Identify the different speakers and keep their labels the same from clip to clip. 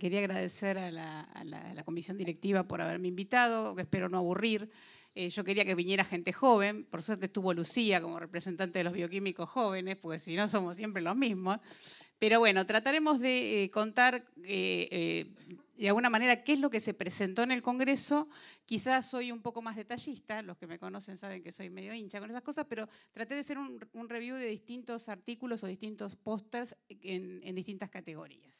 Speaker 1: Quería agradecer a la, comisión directiva por haberme invitado, espero no aburrir. Eh, yo quería que viniera gente joven, por suerte estuvo Lucía como representante de los bioquímicos jóvenes, porque si no somos siempre los mismos. Pero bueno, trataremos de eh, contar eh, de alguna manera qué es lo que se presentó en el Congreso. Quizás soy un poco más detallista, los que me conocen saben que soy medio hincha con esas cosas, pero traté de hacer un, review de distintos artículos o distintos pósters en distintas categorías.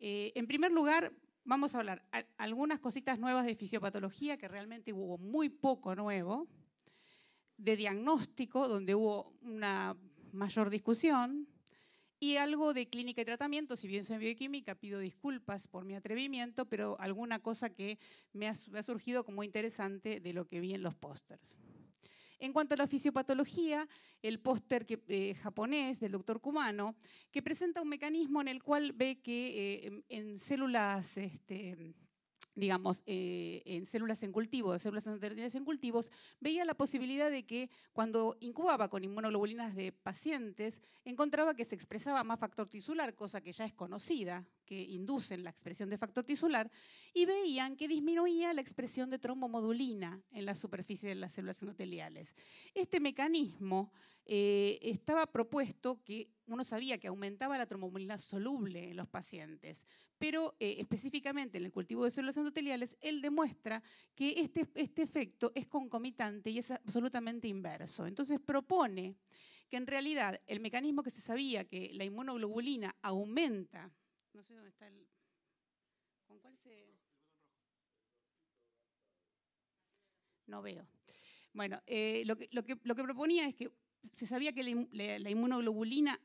Speaker 1: Eh, en primer lugar, vamos a hablar algunas cositas nuevas de fisiopatología, que realmente hubo muy poco nuevo, de diagnóstico, donde hubo una mayor discusión, y algo de clínica y tratamiento, si bien soy bioquímica, pido disculpas por mi atrevimiento, pero alguna cosa que me ha surgido como interesante de lo que vi en los pósters. En cuanto a la fisiopatología, el póster eh, japonés del doctor Kumano, que presenta un mecanismo en el cual ve que eh, en células este, digamos, eh, en células en cultivo, de células endoteliales en cultivos, veía la posibilidad de que cuando incubaba con inmunoglobulinas de pacientes, encontraba que se expresaba más factor tisular, cosa que ya es conocida, que inducen la expresión de factor tisular, y veían que disminuía la expresión de trombomodulina en la superficie de las células endoteliales. Este mecanismo eh, estaba propuesto que uno sabía que aumentaba la trombomodulina soluble en los pacientes, pero eh, específicamente en el cultivo de células endoteliales, él demuestra que este, este efecto es concomitante y es absolutamente inverso. Entonces propone que en realidad el mecanismo que se sabía que la inmunoglobulina aumenta, no sé dónde está el... ¿Con cuál se...? No veo. Bueno, eh, lo, que, lo que proponía es que se sabía que la, inmunoglobulina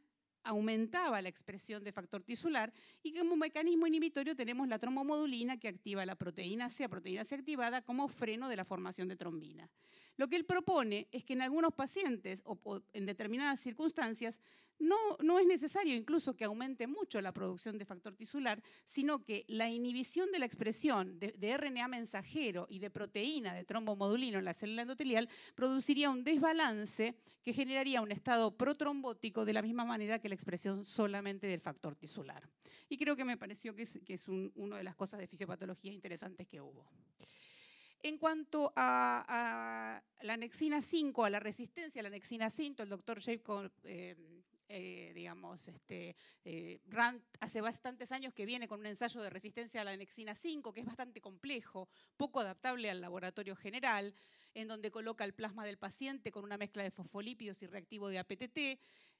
Speaker 1: aumentaba la expresión de factor tisular y como mecanismo inhibitorio tenemos la trombomodulina que activa la proteína C, proteína C activada como freno de la formación de trombina. Lo que él propone es que en algunos pacientes o, en determinadas circunstancias no, es necesario incluso que aumente mucho la producción de factor tisular, sino que la inhibición de la expresión de, RNA mensajero y de proteína de trombomodulino en la célula endotelial produciría un desbalance que generaría un estado protrombótico de la misma manera que la expresión solamente del factor tisular. Y creo que me pareció que es, una de las cosas de fisiopatología interesantes que hubo. En cuanto a, la anexina 5, a la resistencia a la anexina 5, el doctor Jacob eh, eh, digamos, este, eh, hace bastantes años que viene con un ensayo de resistencia a la anexina 5, que es bastante complejo, poco adaptable al laboratorio general, en donde coloca el plasma del paciente con una mezcla de fosfolípidos y reactivo de APTT,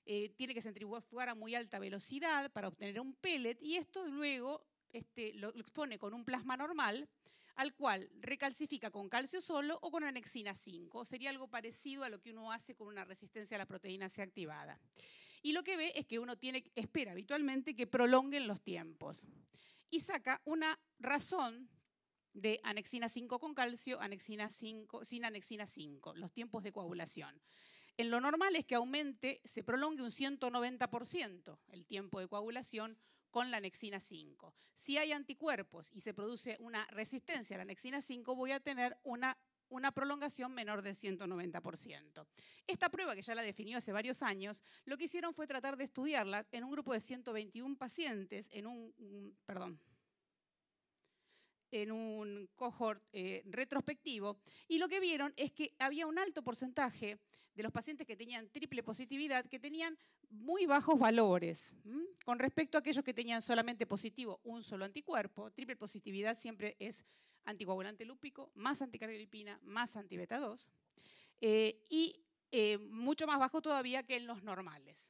Speaker 1: eh, tiene que centrifugar a muy alta velocidad para obtener un pellet, y esto luego este, lo expone con un plasma normal, al cual recalcifica con calcio solo o con anexina 5. Sería algo parecido a lo que uno hace con una resistencia a la proteína C activada y lo que ve es que uno tiene, espera habitualmente que prolonguen los tiempos. Y saca una razón de anexina 5 con calcio, anexina 5, sin anexina 5, los tiempos de coagulación. En lo normal es que aumente, se prolongue un 190% el tiempo de coagulación con la anexina 5. Si hay anticuerpos y se produce una resistencia a la anexina 5, voy a tener una una prolongación menor del 190%. Esta prueba, que ya la definió hace varios años, lo que hicieron fue tratar de estudiarla en un grupo de 121 pacientes, en un, perdón, en un cohort eh, retrospectivo y lo que vieron es que había un alto porcentaje de los pacientes que tenían triple positividad que tenían muy bajos valores con respecto a aquellos que tenían solamente positivo un solo anticuerpo. Triple positividad siempre es anticoagulante lúpico, más anticardiolipina, más antibeta 2 eh, y eh, mucho más bajo todavía que en los normales.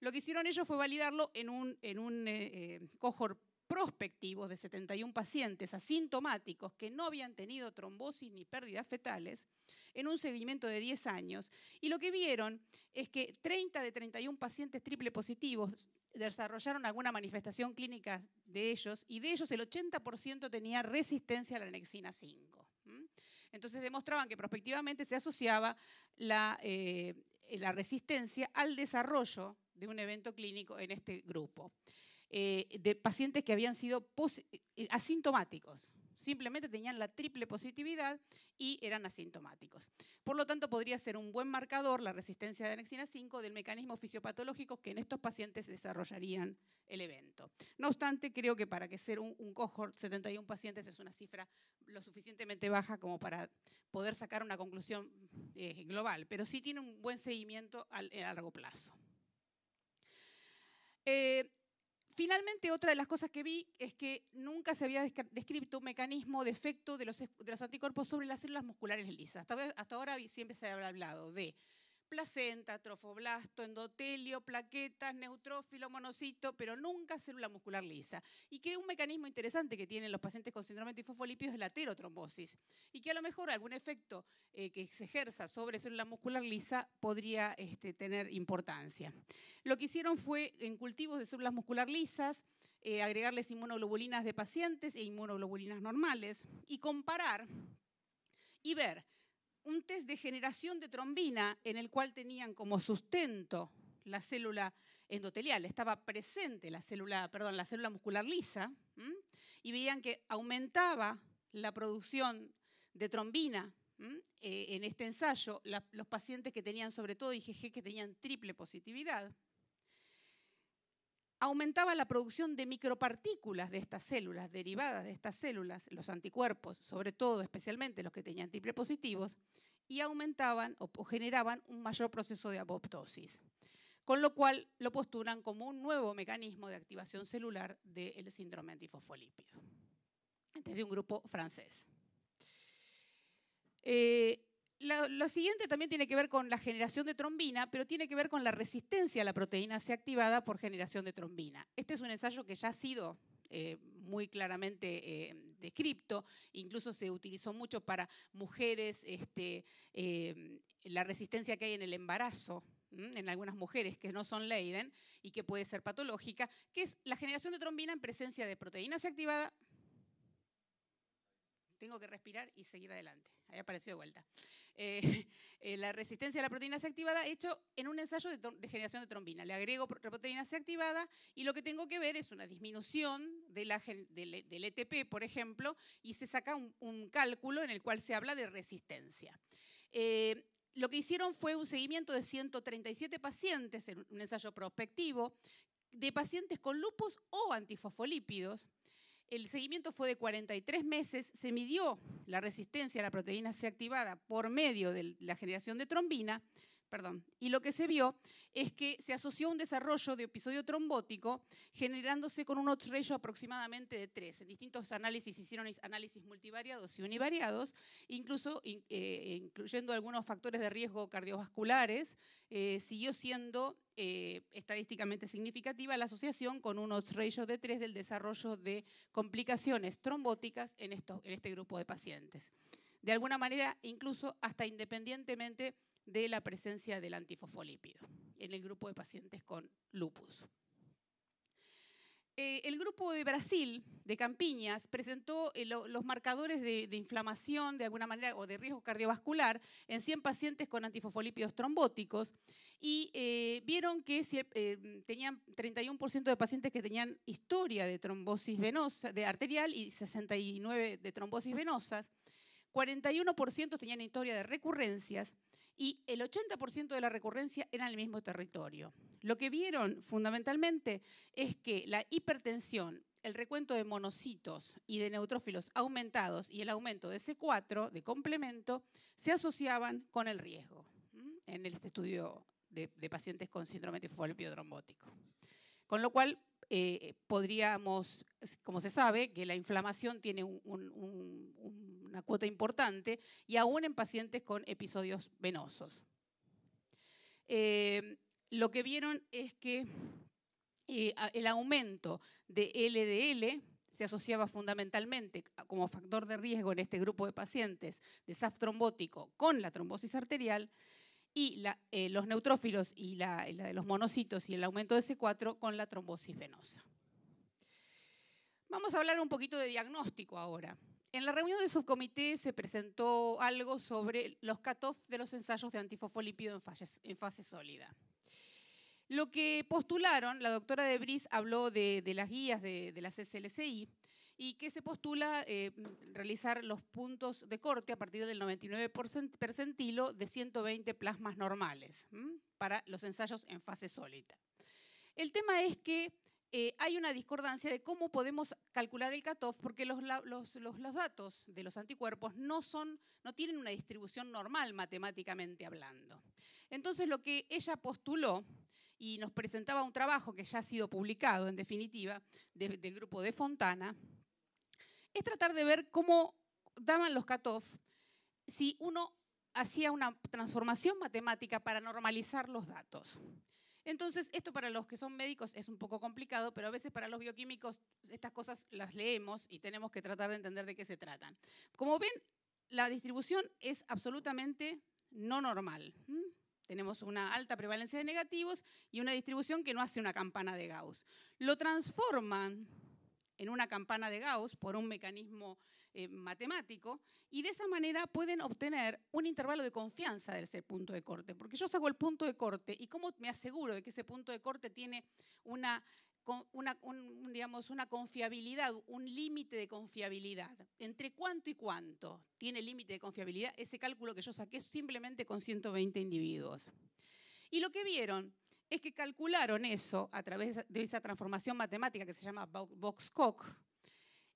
Speaker 1: Lo que hicieron ellos fue validarlo en un, en un eh, cohort prospectivo de 71 pacientes asintomáticos que no habían tenido trombosis ni pérdidas fetales en un seguimiento de 10 años. Y lo que vieron es que 30 de 31 pacientes triple positivos desarrollaron alguna manifestación clínica de ellos y de ellos el 80% tenía resistencia a la anexina 5. Entonces demostraban que prospectivamente se asociaba eh, la, resistencia al desarrollo de un evento clínico en este grupo, eh, de pacientes que habían sido eh, asintomáticos simplemente tenían la triple positividad y eran asintomáticos. Por lo tanto, podría ser un buen marcador la resistencia de anexina 5 del mecanismo fisiopatológico que en estos pacientes desarrollarían el evento. No obstante, creo que para que ser un, cohort 71 pacientes es una cifra lo suficientemente baja como para poder sacar una conclusión eh, global, pero sí tiene un buen seguimiento a, largo plazo. Eh, Finalmente, otra de las cosas que vi es que nunca se había descrito un mecanismo de efecto de los, de anticuerpos sobre las células musculares lisas. Hasta, hasta ahora siempre se había hablado de placenta, trofoblasto, endotelio, plaquetas, neutrófilo, monocito, pero nunca célula muscular lisa. Y que un mecanismo interesante que tienen los pacientes con síndrome de tifofolipio es la terotrombosis. Y que a lo mejor algún efecto eh, que se ejerza sobre célula muscular lisa podría este, tener importancia. Lo que hicieron fue en cultivos de células muscular lisas, eh, agregarles inmunoglobulinas de pacientes e inmunoglobulinas normales y comparar y ver un test de generación de trombina en el cual tenían como sustento la célula endotelial, estaba presente la célula, perdón, la célula muscular lisa, y veían que aumentaba la producción de trombina eh, en este ensayo, los pacientes que tenían sobre todo IgG que tenían triple positividad aumentaba la producción de micropartículas de estas células, derivadas de estas células, los anticuerpos, sobre todo, especialmente los que tenían triple positivos, y aumentaban o generaban un mayor proceso de apoptosis. Con lo cual lo postulan como un nuevo mecanismo de activación celular del síndrome antifosfolípido, desde este un grupo francés. Eh, lo, siguiente también tiene que ver con la generación de trombina, pero tiene que ver con la resistencia a la proteína C activada por generación de trombina. Este es un ensayo que ya ha sido eh, muy claramente eh, descripto, incluso se utilizó mucho para mujeres, este, eh, la resistencia que hay en el embarazo en algunas mujeres que no son Leiden y que puede ser patológica, que es la generación de trombina en presencia de proteína se activada. Tengo que respirar y seguir adelante. Ahí apareció de vuelta. Eh, eh, la resistencia a la proteína C activada hecho en un ensayo de, generación de trombina. Le agrego proteína C activada y lo que tengo que ver es una disminución del, del, ETP, por ejemplo, y se saca un, cálculo en el cual se habla de resistencia. Eh, lo que hicieron fue un seguimiento de 137 pacientes en un ensayo prospectivo de pacientes con lupus o antifosfolípidos el seguimiento fue de 43 meses, se midió la resistencia a la proteína C activada por medio de la generación de trombina, Perdón. Y lo que se vio es que se asoció un desarrollo de episodio trombótico generándose con un odds ratio aproximadamente de 3. En distintos análisis hicieron análisis multivariados y univariados, incluso eh, incluyendo algunos factores de riesgo cardiovasculares, eh, siguió siendo eh, estadísticamente significativa la asociación con un unos ratio de 3 del desarrollo de complicaciones trombóticas en, en este grupo de pacientes. De alguna manera, incluso hasta independientemente de la presencia del antifosfolípido en el grupo de pacientes con lupus. Eh, el grupo de Brasil, de Campiñas, presentó eh, los marcadores de, inflamación, de alguna manera, o de riesgo cardiovascular en 100 pacientes con antifosfolípidos trombóticos y eh, vieron que tenían 31% de pacientes que tenían historia de trombosis venosa, de arterial y 69 de trombosis venosas, 41% tenían historia de recurrencias y el 80% de la recurrencia era en el mismo territorio. Lo que vieron fundamentalmente es que la hipertensión, el recuento de monocitos y de neutrófilos aumentados y el aumento de C4, de complemento, se asociaban con el riesgo en este estudio de, pacientes con síndrome de trombótico. Con lo cual, eh, podríamos, como se sabe, que la inflamación tiene una cuota importante y aún en pacientes con episodios venosos. Eh, lo que vieron es que eh, el aumento de LDL se asociaba fundamentalmente como factor de riesgo en este grupo de pacientes de SAF trombótico con la trombosis arterial y eh, los neutrófilos y la, los monocitos y el aumento de C4 con la trombosis venosa. Vamos a hablar un poquito de diagnóstico ahora. En la reunión de subcomité se presentó algo sobre los cutoff de los ensayos de antifosfolípido en, fase sólida. Lo que postularon, la doctora de Bris habló de, las guías de, las la y que se postula eh, realizar los puntos de corte a partir del 99 de 120 plasmas normales para los ensayos en fase sólida. El tema es que eh, hay una discordancia de cómo podemos calcular el cutoff porque los, datos de los anticuerpos no, tienen una distribución normal matemáticamente hablando. Entonces lo que ella postuló y nos presentaba un trabajo que ya ha sido publicado en definitiva del grupo de Fontana, es tratar de ver cómo daban los cutoff si uno hacía una transformación matemática para normalizar los datos. Entonces, esto para los que son médicos es un poco complicado, pero a veces para los bioquímicos estas cosas las leemos y tenemos que tratar de entender de qué se tratan. Como ven, la distribución es absolutamente no normal. Tenemos una alta prevalencia de negativos y una distribución que no hace una campana de Gauss. Lo transforman en una campana de Gauss por un mecanismo eh, matemático y de esa manera pueden obtener un intervalo de confianza del ese punto de corte, porque yo saco el punto de corte y cómo me aseguro de que ese punto de corte tiene una, digamos, una confiabilidad, un límite de confiabilidad. ¿Entre cuánto y cuánto tiene límite de confiabilidad? Ese cálculo que yo saqué simplemente con 120 individuos. Y lo que vieron es que calcularon eso a través de esa transformación matemática que se llama box Box-Koch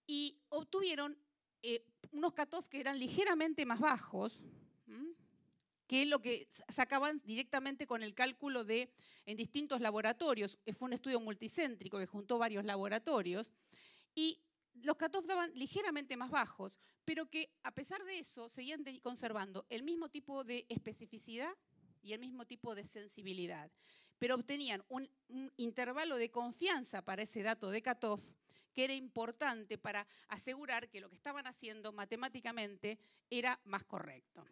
Speaker 1: y obtuvieron eh, unos cutoffs que eran ligeramente más bajos que lo que sacaban directamente con el cálculo de en distintos laboratorios. Eh, fue un estudio multicéntrico que juntó varios laboratorios y los cutoffs daban ligeramente más bajos, pero que a pesar de eso seguían conservando el mismo tipo de especificidad y el mismo tipo de sensibilidad pero obtenían un, intervalo de confianza para ese dato de cutoff que era importante para asegurar que lo que estaban haciendo matemáticamente era más correcto.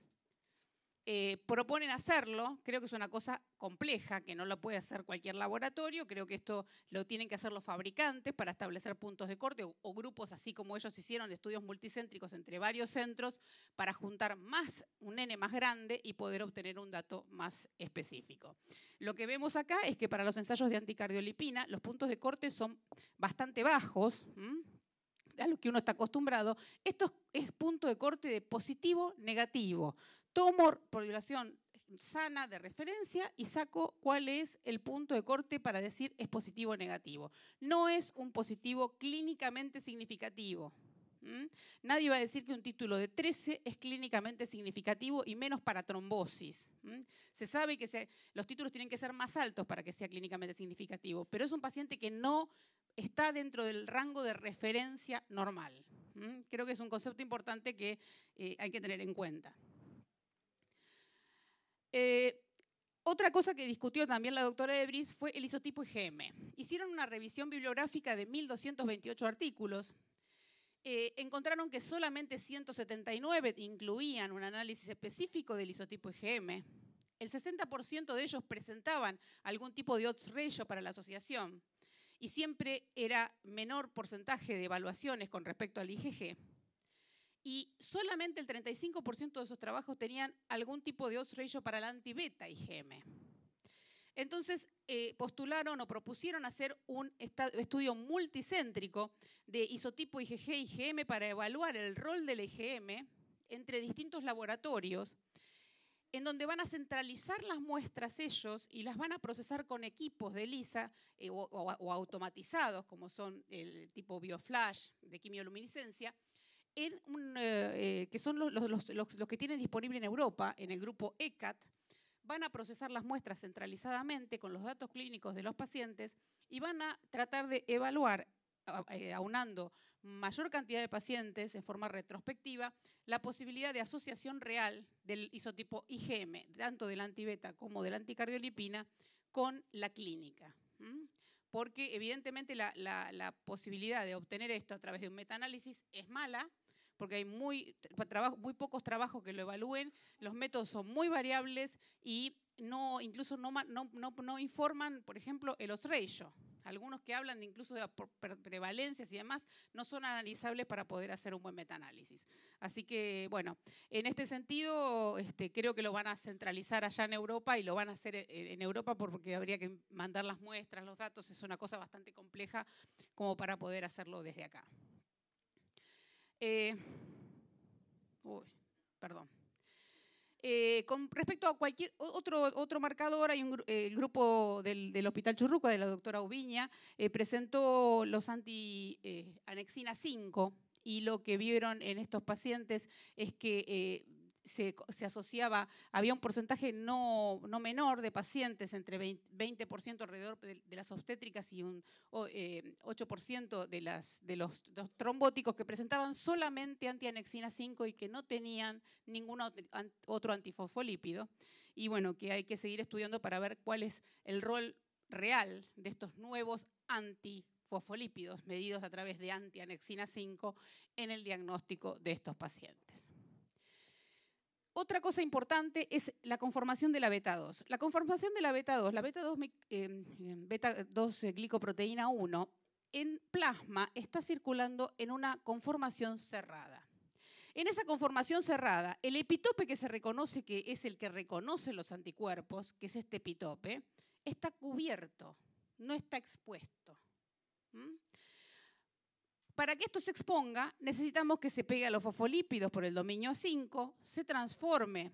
Speaker 1: Eh, proponen hacerlo. Creo que es una cosa compleja, que no lo puede hacer cualquier laboratorio. Creo que esto lo tienen que hacer los fabricantes para establecer puntos de corte o, grupos, así como ellos hicieron de estudios multicéntricos entre varios centros, para juntar más, un N más grande y poder obtener un dato más específico. Lo que vemos acá es que para los ensayos de anticardiolipina, los puntos de corte son bastante bajos. a lo que uno está acostumbrado, esto es punto de corte de positivo, negativo tomo por violación sana de referencia y saco cuál es el punto de corte para decir es positivo o negativo. No es un positivo clínicamente significativo. Nadie va a decir que un título de 13 es clínicamente significativo y menos para trombosis. Se sabe que los títulos tienen que ser más altos para que sea clínicamente significativo, pero es un paciente que no está dentro del rango de referencia normal. Creo que es un concepto importante que eh, hay que tener en cuenta. Eh, otra cosa que discutió también la doctora Ebris fue el isotipo IgM. Hicieron una revisión bibliográfica de 1.228 artículos. Eh, encontraron que solamente 179 incluían un análisis específico del isotipo IgM. El 60% de ellos presentaban algún tipo de odds ratio para la asociación y siempre era menor porcentaje de evaluaciones con respecto al IgG y solamente el 35% de esos trabajos tenían algún tipo de odds ratio para el antibeta IgM. Entonces eh, postularon o propusieron hacer un estudio multicéntrico de isotipo IgG-IgM para evaluar el rol del IgM entre distintos laboratorios, en donde van a centralizar las muestras ellos y las van a procesar con equipos de ELISA eh, o, o, automatizados, como son el tipo BioFlash de quimioluminiscencia, un, eh, eh, que son los, que tienen disponible en Europa, en el grupo ECAT, van a procesar las muestras centralizadamente con los datos clínicos de los pacientes y van a tratar de evaluar, eh, aunando mayor cantidad de pacientes en forma retrospectiva, la posibilidad de asociación real del isotipo IgM, tanto del antibeta como de la anticardiolipina, con la clínica. Porque evidentemente la, la posibilidad de obtener esto a través de un metaanálisis es mala, porque hay muy, trabajo, muy pocos trabajos que lo evalúen, los métodos son muy variables y no, incluso no, no, informan, por ejemplo, el odds Algunos que hablan incluso de prevalencias y demás no son analizables para poder hacer un buen metaanálisis. Así que, bueno, en este sentido, este, creo que lo van a centralizar allá en Europa y lo van a hacer eh, en Europa porque habría que mandar las muestras, los datos, es una cosa bastante compleja como para poder hacerlo desde acá. Eh, perdón. Eh, con respecto a cualquier otro, otro marcador, hay un, eh, el grupo del, Hospital Churruca, de la doctora Ubiña, presentó los anti-anexina 5 y lo que vieron en estos pacientes es que se, asociaba, había un porcentaje no, menor de pacientes, entre 20%, alrededor de, las obstétricas y un 8% eh, de, los, de los, trombóticos que presentaban solamente antianexina 5 y que no tenían ningún otro antifosfolípido. Y bueno, que hay que seguir estudiando para ver cuál es el rol real de estos nuevos antifosfolípidos medidos a través de antianexina 5 en el diagnóstico de estos pacientes. Otra cosa importante es la conformación de la beta 2. La conformación de la beta 2, la beta 2, em, em, eh, glicoproteína 1, en plasma está circulando en una conformación cerrada. En esa conformación cerrada, el epitope que se reconoce que es el que reconoce los anticuerpos, que es este epitope, está cubierto, no está expuesto. Para que esto se exponga, necesitamos que se pegue a los fosfolípidos por el dominio 5, se transforme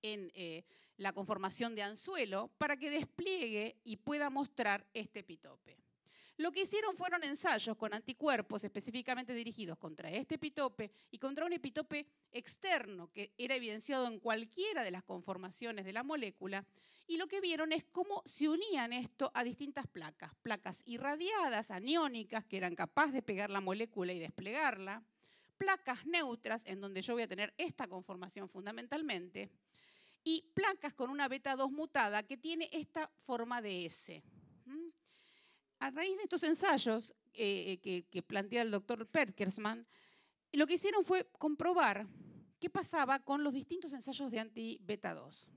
Speaker 1: en eh, la conformación de anzuelo para que despliegue y pueda mostrar este epitope. Lo que hicieron fueron ensayos con anticuerpos específicamente dirigidos contra este epitope y contra un epitope externo que era evidenciado en cualquiera de las conformaciones de la molécula y lo que vieron es cómo se unían esto a distintas placas, placas irradiadas, aniónicas, que eran capaces de pegar la molécula y desplegarla, placas neutras, en donde yo voy a tener esta conformación fundamentalmente, y placas con una beta 2 mutada que tiene esta forma de S. A raíz de estos ensayos eh, eh, que, plantea el doctor Perkersman, lo que hicieron fue comprobar qué pasaba con los distintos ensayos de anti-beta 2.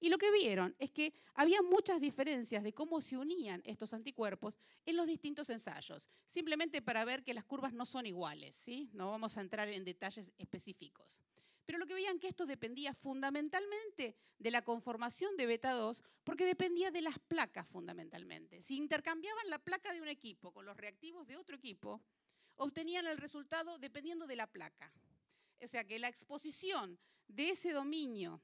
Speaker 1: Y lo que vieron es que había muchas diferencias de cómo se unían estos anticuerpos en los distintos ensayos, simplemente para ver que las curvas no son iguales, ¿sí? No vamos a entrar en detalles específicos pero lo que veían que esto dependía fundamentalmente de la conformación de beta 2, porque dependía de las placas fundamentalmente. Si intercambiaban la placa de un equipo con los reactivos de otro equipo, obtenían el resultado dependiendo de la placa. O sea que la exposición de ese dominio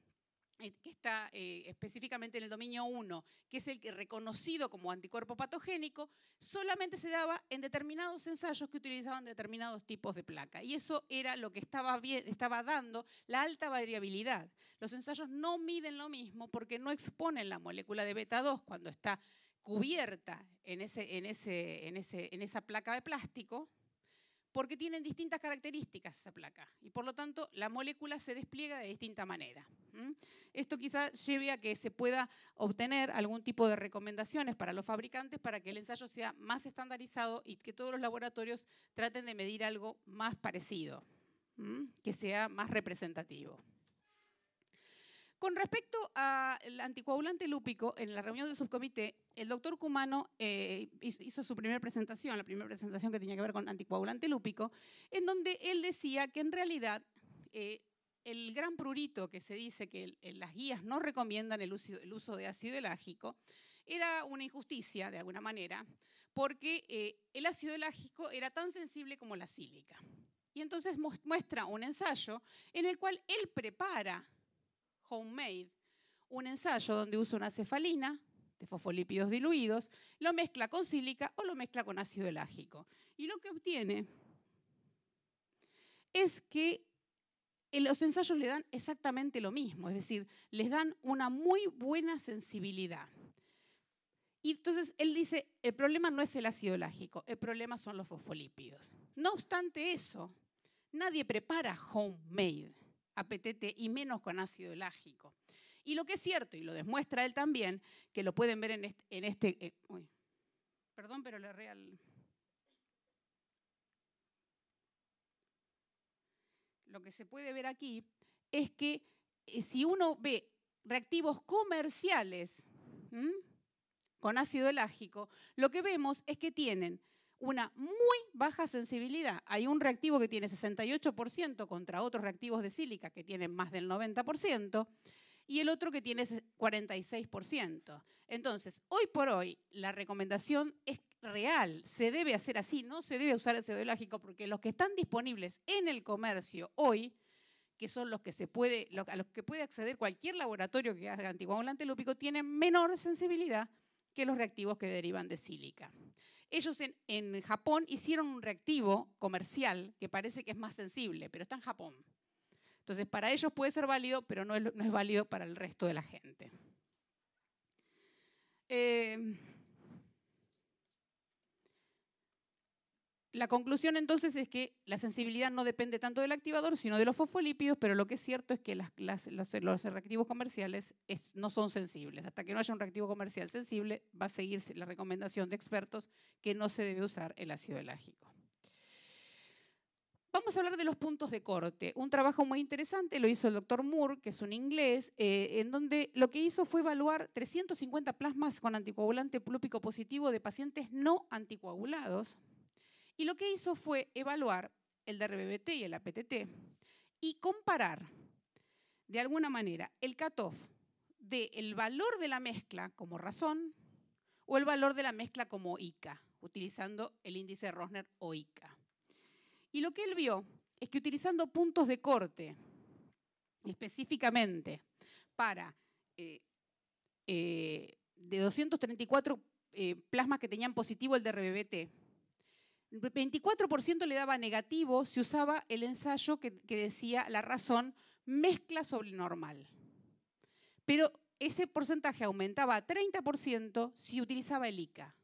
Speaker 1: eh, que está eh, específicamente en el dominio 1, que es el que reconocido como anticuerpo patogénico, solamente se daba en determinados ensayos que utilizaban determinados tipos de placa. Y eso era lo que estaba, dando la alta variabilidad. Los ensayos no miden lo mismo porque no exponen la molécula de beta 2 cuando está cubierta en esa placa de plástico, porque tienen distintas características esa placa. Y por lo tanto, la molécula se despliega de distinta manera. Esto quizá lleve a que se pueda obtener algún tipo de recomendaciones para los fabricantes para que el ensayo sea más estandarizado y que todos los laboratorios traten de medir algo más parecido, que sea más representativo. Con respecto al anticoagulante lúpico, en la reunión del subcomité, el doctor Cumano eh, hizo su primera presentación, la primera presentación que tenía que ver con anticoagulante lúpico, en donde él decía que en realidad eh, el gran prurito que se dice que las guías no recomiendan el uso, de ácido elágico era una injusticia, de alguna manera, porque eh, el ácido elágico era tan sensible como la sílica. Y entonces muestra un ensayo en el cual él prepara, homemade, un ensayo donde usa una cefalina de fosfolípidos diluidos, lo mezcla con sílica o lo mezcla con ácido elágico. Y lo que obtiene es que eh, los ensayos le dan exactamente lo mismo, es decir, les dan una muy buena sensibilidad. Y entonces él dice, el problema no es el ácido lágico, el problema son los fosfolípidos. No obstante eso, nadie prepara homemade APTT y menos con ácido lágico. Y lo que es cierto, y lo demuestra él también, que lo pueden ver en este... Eh, perdón, pero le real lo que se puede ver aquí es que eh, si uno ve reactivos comerciales con ácido elágico, lo que vemos es que tienen una muy baja sensibilidad. Hay un reactivo que tiene 68% contra otros reactivos de sílica que tienen más del 90% y el otro que tiene 46%. Entonces, hoy por hoy, la recomendación es real, se debe hacer así, no se debe usar el biológico, porque los que están disponibles en el comercio hoy, que son los que se puede, a los que puede acceder cualquier laboratorio que haga o lúpico, tienen menor sensibilidad que los reactivos que derivan de sílica. Ellos en, Japón hicieron un reactivo comercial que parece que es más sensible, pero está en Japón. Entonces, para ellos puede ser válido, pero no es, válido para el resto de la gente. Eh, La conclusión entonces es que la sensibilidad no depende tanto del activador, sino de los fosfolípidos, pero lo que es cierto es que los, reactivos comerciales no son sensibles. Hasta que no haya un reactivo comercial sensible, va a seguir la recomendación de expertos que no se debe usar el ácido elágico. Vamos a hablar de los puntos de corte. Un trabajo muy interesante lo hizo el doctor Moore, que es un inglés, eh, en donde lo que hizo fue evaluar 350 plasmas con anticoagulante plúpico positivo de pacientes no anticoagulados y lo que hizo fue evaluar el DRBBT y el APTT y comparar de alguna manera el cutoff del valor de la mezcla como razón o el valor de la mezcla como ICA, utilizando el índice Rosner o ICA. Y lo que él vio es que utilizando puntos de corte específicamente para eh, eh, de 234 eh, plasmas que tenían positivo el DRBBT, 24% le daba negativo si usaba el ensayo que, que decía la razón mezcla sobre normal. Pero ese porcentaje aumentaba a 30% si utilizaba el ICA.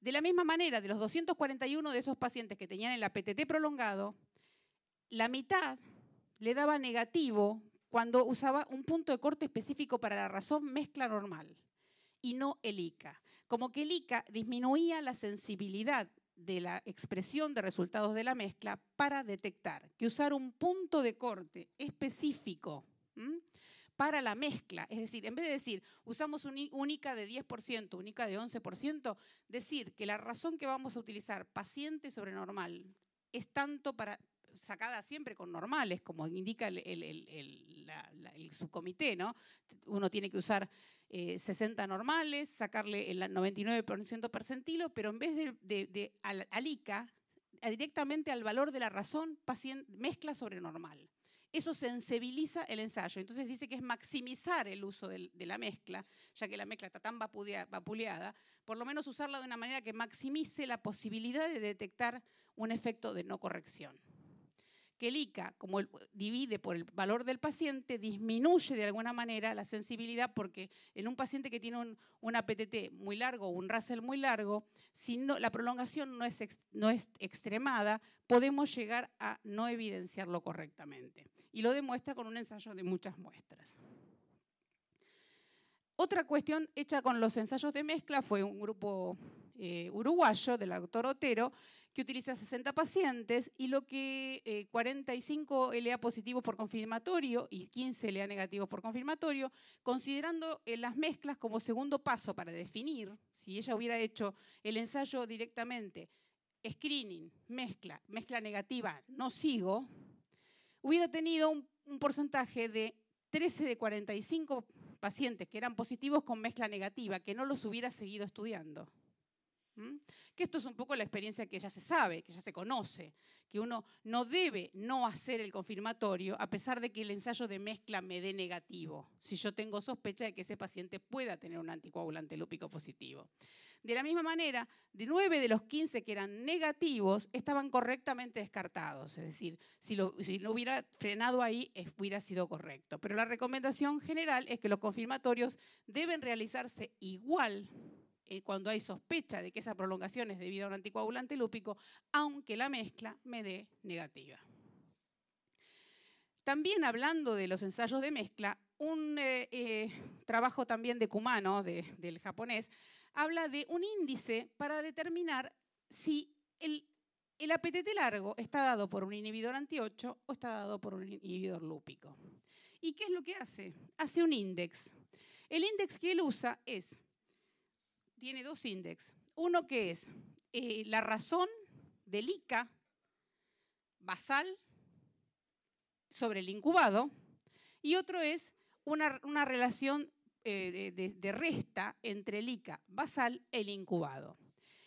Speaker 1: De la misma manera, de los 241 de esos pacientes que tenían el APTT prolongado, la mitad le daba negativo cuando usaba un punto de corte específico para la razón mezcla normal y no el ICA. Como que el ICA disminuía la sensibilidad de la expresión de resultados de la mezcla para detectar que usar un punto de corte específico para la mezcla, es decir, en vez de decir usamos única de 10%, única de 11%, decir que la razón que vamos a utilizar paciente sobrenormal es tanto para sacada siempre con normales, como indica el, subcomité, ¿no? Uno tiene que usar 60 eh, normales, sacarle el 99% percentilo, pero en vez de, al, ICA, directamente al valor de la razón, mezcla sobre normal. Eso sensibiliza el ensayo. Entonces dice que es maximizar el uso de, la mezcla, ya que la mezcla está tan vapuleada, por lo menos usarla de una manera que maximice la posibilidad de detectar un efecto de no corrección que el ICA, como divide por el valor del paciente, disminuye de alguna manera la sensibilidad porque en un paciente que tiene un, un APTT muy largo, o un RASEL muy largo, si la prolongación no es, no es extremada, podemos llegar a no evidenciarlo correctamente. Y lo demuestra con un ensayo de muchas muestras. Otra cuestión hecha con los ensayos de mezcla fue un grupo eh, uruguayo del doctor Otero, que utiliza 60 pacientes y lo que 45 LA positivos por confirmatorio y 15 LA negativos por confirmatorio, considerando eh, las mezclas como segundo paso para definir si ella hubiera hecho el ensayo directamente, screening, mezcla, mezcla negativa, no sigo, hubiera tenido un, un porcentaje de 13 de 45 pacientes que eran positivos con mezcla negativa, que no los hubiera seguido estudiando. Que esto es un poco la experiencia que ya se sabe, que ya se conoce, que uno no debe no hacer el confirmatorio a pesar de que el ensayo de mezcla me dé negativo, si yo tengo sospecha de que ese paciente pueda tener un anticoagulante lúpico positivo. De la misma manera, de 9 de los 15 que eran negativos estaban correctamente descartados, es decir, si lo, hubiera frenado ahí hubiera sido correcto. Pero la recomendación general es que los confirmatorios deben realizarse igual eh, cuando hay sospecha de que esa prolongación es debido a un anticoagulante lúpico, aunque la mezcla me dé negativa. También hablando de los ensayos de mezcla, un eh, eh, trabajo también de Kumano, del japonés, habla de un índice para determinar si el, el APTT largo está dado por un inhibidor anti-8 o está dado por un inhibidor lúpico. ¿Y qué es lo que hace? Hace un índice. El índice que él usa es tiene dos índices. Uno que es eh, la razón del ICA basal sobre el incubado y otro es una, relación eh, de, resta entre el ICA basal e el incubado.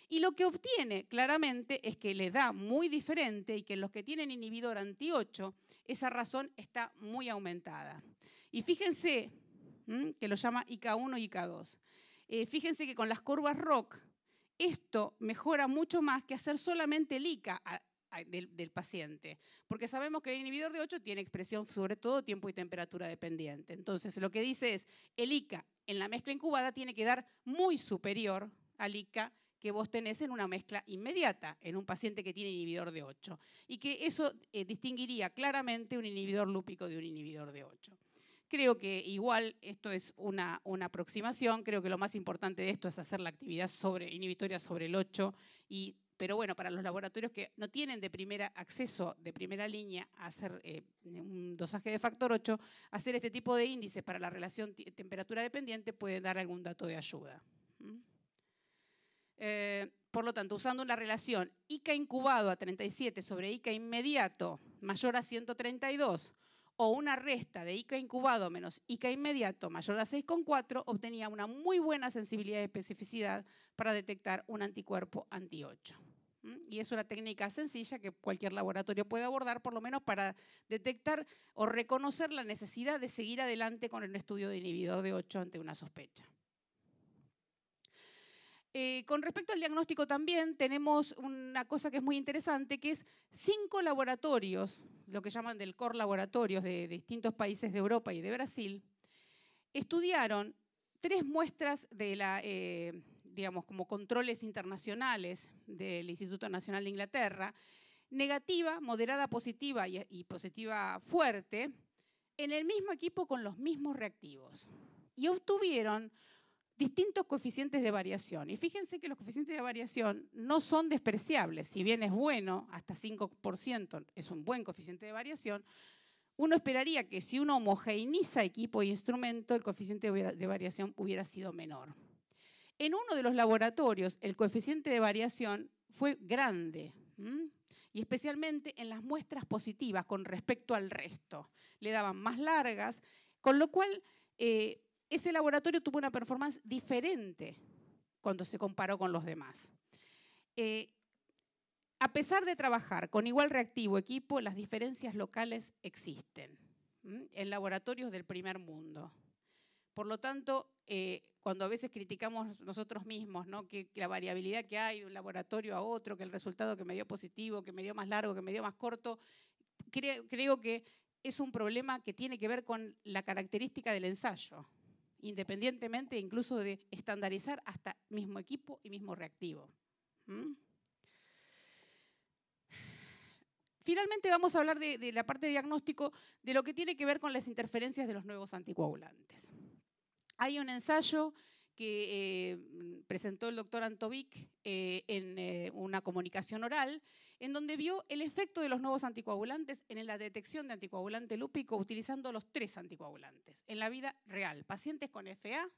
Speaker 1: Y lo que obtiene claramente es que le da muy diferente y que en los que tienen inhibidor anti-8 esa razón está muy aumentada. Y fíjense que lo llama ICA1 y ICA2. Eh, fíjense que con las curvas ROC, esto mejora mucho más que hacer solamente el ICA del, paciente, porque sabemos que el inhibidor de 8 tiene expresión sobre todo tiempo y temperatura dependiente. Entonces, lo que dice es, el ICA en la mezcla incubada tiene que dar muy superior al ICA que vos tenés en una mezcla inmediata, en un paciente que tiene inhibidor de 8, y que eso eh, distinguiría claramente un inhibidor lúpico de un inhibidor de 8. Creo que igual esto es una, una aproximación, creo que lo más importante de esto es hacer la actividad sobre, inhibitoria sobre el 8, y, pero bueno, para los laboratorios que no tienen de primera acceso, de primera línea, a hacer eh, un dosaje de factor 8, hacer este tipo de índices para la relación temperatura dependiente puede dar algún dato de ayuda. Eh, por lo tanto, usando una relación ICA incubado a 37 sobre ICA inmediato mayor a 132 o una resta de ICA incubado menos ICA inmediato mayor a 6,4 obtenía una muy buena sensibilidad y especificidad para detectar un anticuerpo anti-8. Y es una técnica sencilla que cualquier laboratorio puede abordar, por lo menos para detectar o reconocer la necesidad de seguir adelante con el estudio de inhibidor de 8 ante una sospecha. Eh, con respecto al diagnóstico también tenemos una cosa que es muy interesante, que es cinco laboratorios, lo que llaman del core laboratorios de, distintos países de Europa y de Brasil, estudiaron tres muestras de la, eh, digamos, como controles internacionales del Instituto Nacional de Inglaterra, negativa, moderada, positiva y positiva fuerte, en el mismo equipo con los mismos reactivos. Y obtuvieron distintos coeficientes de variación. Y fíjense que los coeficientes de variación no son despreciables. Si bien es bueno, hasta 5% es un buen coeficiente de variación, uno esperaría que si uno homogeneiza equipo e instrumento, el coeficiente de variación hubiera sido menor. En uno de los laboratorios, el coeficiente de variación fue grande, y especialmente en las muestras positivas con respecto al resto. Le daban más largas, con lo cual eh, ese laboratorio tuvo una performance diferente cuando se comparó con los demás. Eh, a pesar de trabajar con igual reactivo equipo, las diferencias locales existen en laboratorios del primer mundo. Por lo tanto, eh, cuando a veces criticamos nosotros mismos, que, la variabilidad que hay de un laboratorio a otro, que el resultado que me dio positivo, que me dio más largo, que me dio más corto, creo que es un problema que tiene que ver con la característica del ensayo independientemente incluso de estandarizar hasta mismo equipo y mismo reactivo. ¿Mm? Finalmente vamos a hablar de, la parte de diagnóstico de lo que tiene que ver con las interferencias de los nuevos anticoagulantes. Hay un ensayo que eh, presentó el doctor Antovic eh, en eh, una comunicación oral en donde vio el efecto de los nuevos anticoagulantes en la detección de anticoagulante lúpico utilizando los tres anticoagulantes en la vida real. Pacientes con FA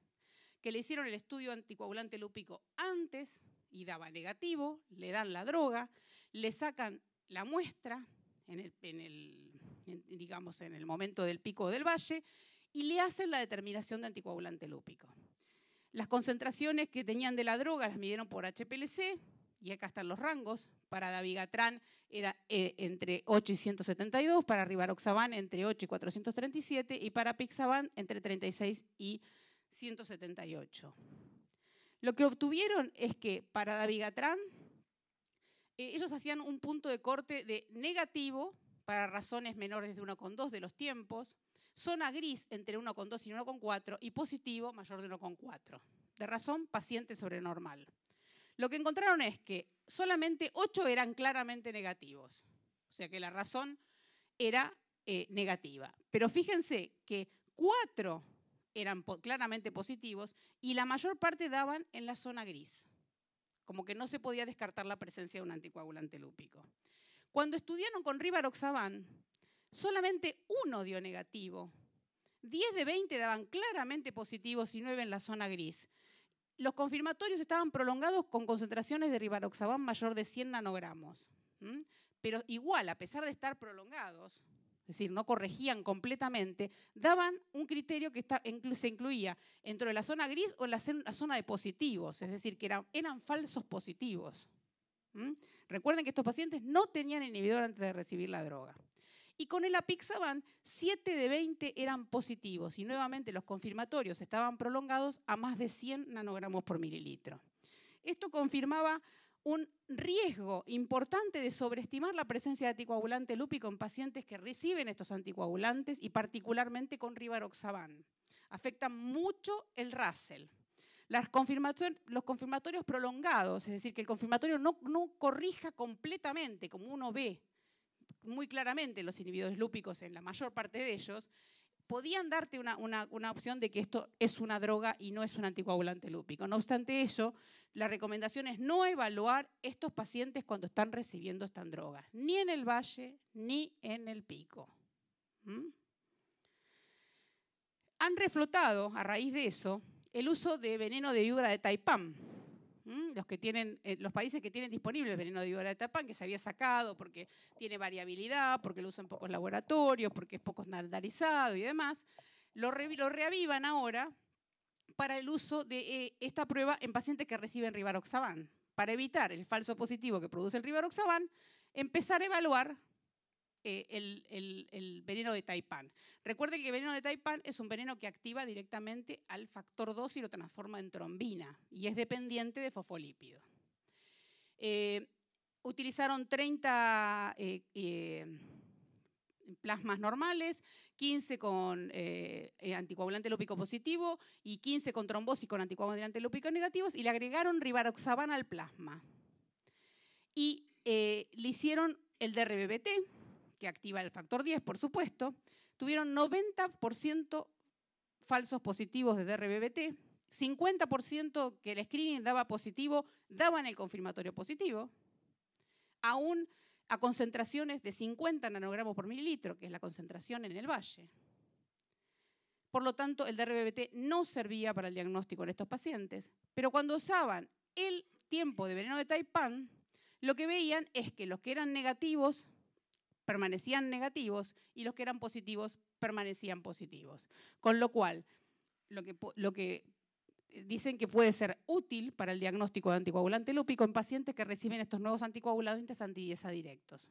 Speaker 1: que le hicieron el estudio anticoagulante lúpico antes y daba negativo, le dan la droga, le sacan la muestra en el, digamos, en el momento del pico del valle y le hacen la determinación de anticoagulante lúpico. Las concentraciones que tenían de la droga las midieron por HPLC y acá están los rangos, para Davigatran era eh, entre 8 y 172, para Rivaroxaban entre 8 y 437 y para Pixaban entre 36 y 178. Lo que obtuvieron es que para Davigatran eh, ellos hacían un punto de corte de negativo para razones menores de 1,2 de los tiempos, zona gris entre 1,2 y 1,4 y positivo mayor de 1,4. De razón, paciente sobre normal. Lo que encontraron es que solamente ocho eran claramente negativos, o sea que la razón era eh, negativa. Pero fíjense que cuatro eran claramente positivos y la mayor parte daban en la zona gris, como que no se podía descartar la presencia de un anticoagulante lúpico. Cuando estudiaron con rivaroxaban, solamente uno dio negativo. 10 de 20 daban claramente positivos y nueve en la zona gris. Los confirmatorios estaban prolongados con concentraciones de ribaroxaban mayor de 100 nanogramos. Pero igual, a pesar de estar prolongados, es decir, no corregían completamente, daban un criterio que se incluía dentro de la zona gris o en la, zona de positivos, es decir, que eran, falsos positivos. Recuerden que estos pacientes no tenían inhibidor antes de recibir la droga. Y con el apixaban, 7 de 20 eran positivos y nuevamente los confirmatorios estaban prolongados a más de 100 nanogramos por mililitro. Esto confirmaba un riesgo importante de sobreestimar la presencia de anticoagulante lúpico en pacientes que reciben estos anticoagulantes y particularmente con rivaroxaban. Afecta mucho el Russell. los confirmatorios prolongados, es decir, que el confirmatorio no corrija completamente, como uno ve muy claramente los inhibidores lúpicos en la mayor parte de ellos, podían darte una, opción de que esto es una droga y no es un anticoagulante lúpico. No obstante eso, la recomendación es no evaluar estos pacientes cuando están recibiendo esta drogas, ni en el valle ni en el pico. ¿Mm? Han reflotado, a raíz de eso, el uso de veneno de víbora de taipán, los, que tienen, eh, los países que tienen disponible el veneno de víbora de tapán, que se había sacado porque tiene variabilidad, porque lo usan pocos laboratorios, porque es poco estandarizado y demás, lo, reavivan ahora para el uso de eh, esta prueba en pacientes que reciben rivaroxaban. Para evitar el falso positivo que produce el rivaroxaban, empezar a evaluar eh, el, veneno de Taipan. Recuerden que el veneno de Taipan es un veneno que activa directamente al factor 2 y lo transforma en trombina y es dependiente de fosfolípido. Eh, utilizaron 30 eh, plasmas normales, 15 con anticoagulante lúpico positivo y 15 con trombosis con anticoagulante lúpico negativos y le agregaron rivaroxaban al plasma. Y le hicieron el DRBBT, que activa el factor 10, por supuesto, tuvieron 90% falsos positivos de DRBBT, 50% que el screening daba positivo, daban el confirmatorio positivo, aún a concentraciones de 50 nanogramos por mililitro, que es la concentración en el valle. Por lo tanto, el DRBBT no servía para el diagnóstico en estos pacientes, pero cuando usaban el tiempo de veneno de Taipan, lo que veían es que los que eran negativos permanecían negativos y los que eran positivos permanecían positivos. Con lo cual, lo que, eh, dicen que puede ser útil para el diagnóstico de anticoagulante lúpico en pacientes que reciben estos nuevos anticoagulantes antidiesa directos.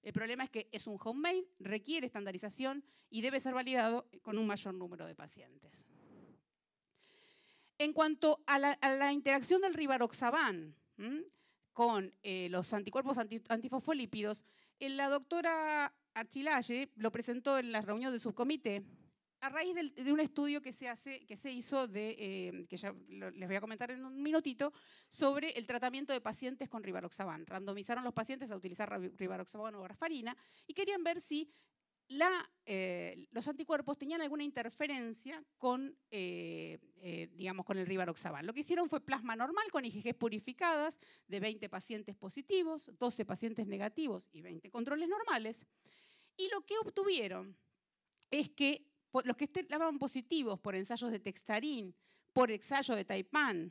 Speaker 1: El problema es que es un homemade, requiere estandarización y debe ser validado con un mayor número de pacientes. En cuanto a la, interacción del ribaroxaban con eh, los anticuerpos antifosfolípidos, eh, la doctora Archilalle lo presentó en la reunión del subcomité a raíz de un estudio que se, hace, que se hizo, de, eh, que ya les voy a comentar en un minutito, sobre el tratamiento de pacientes con rivaroxaban. Randomizaron los pacientes a utilizar rivaroxaban o warfarina y querían ver si eh, los anticuerpos tenían alguna interferencia con, eh, eh, digamos, con el rivaroxaban. Lo que hicieron fue plasma normal con IgG purificadas de 20 pacientes positivos, 12 pacientes negativos y 20 controles normales. Y lo que obtuvieron es que los que estaban positivos por ensayos de textarín, por ensayo de Taipan,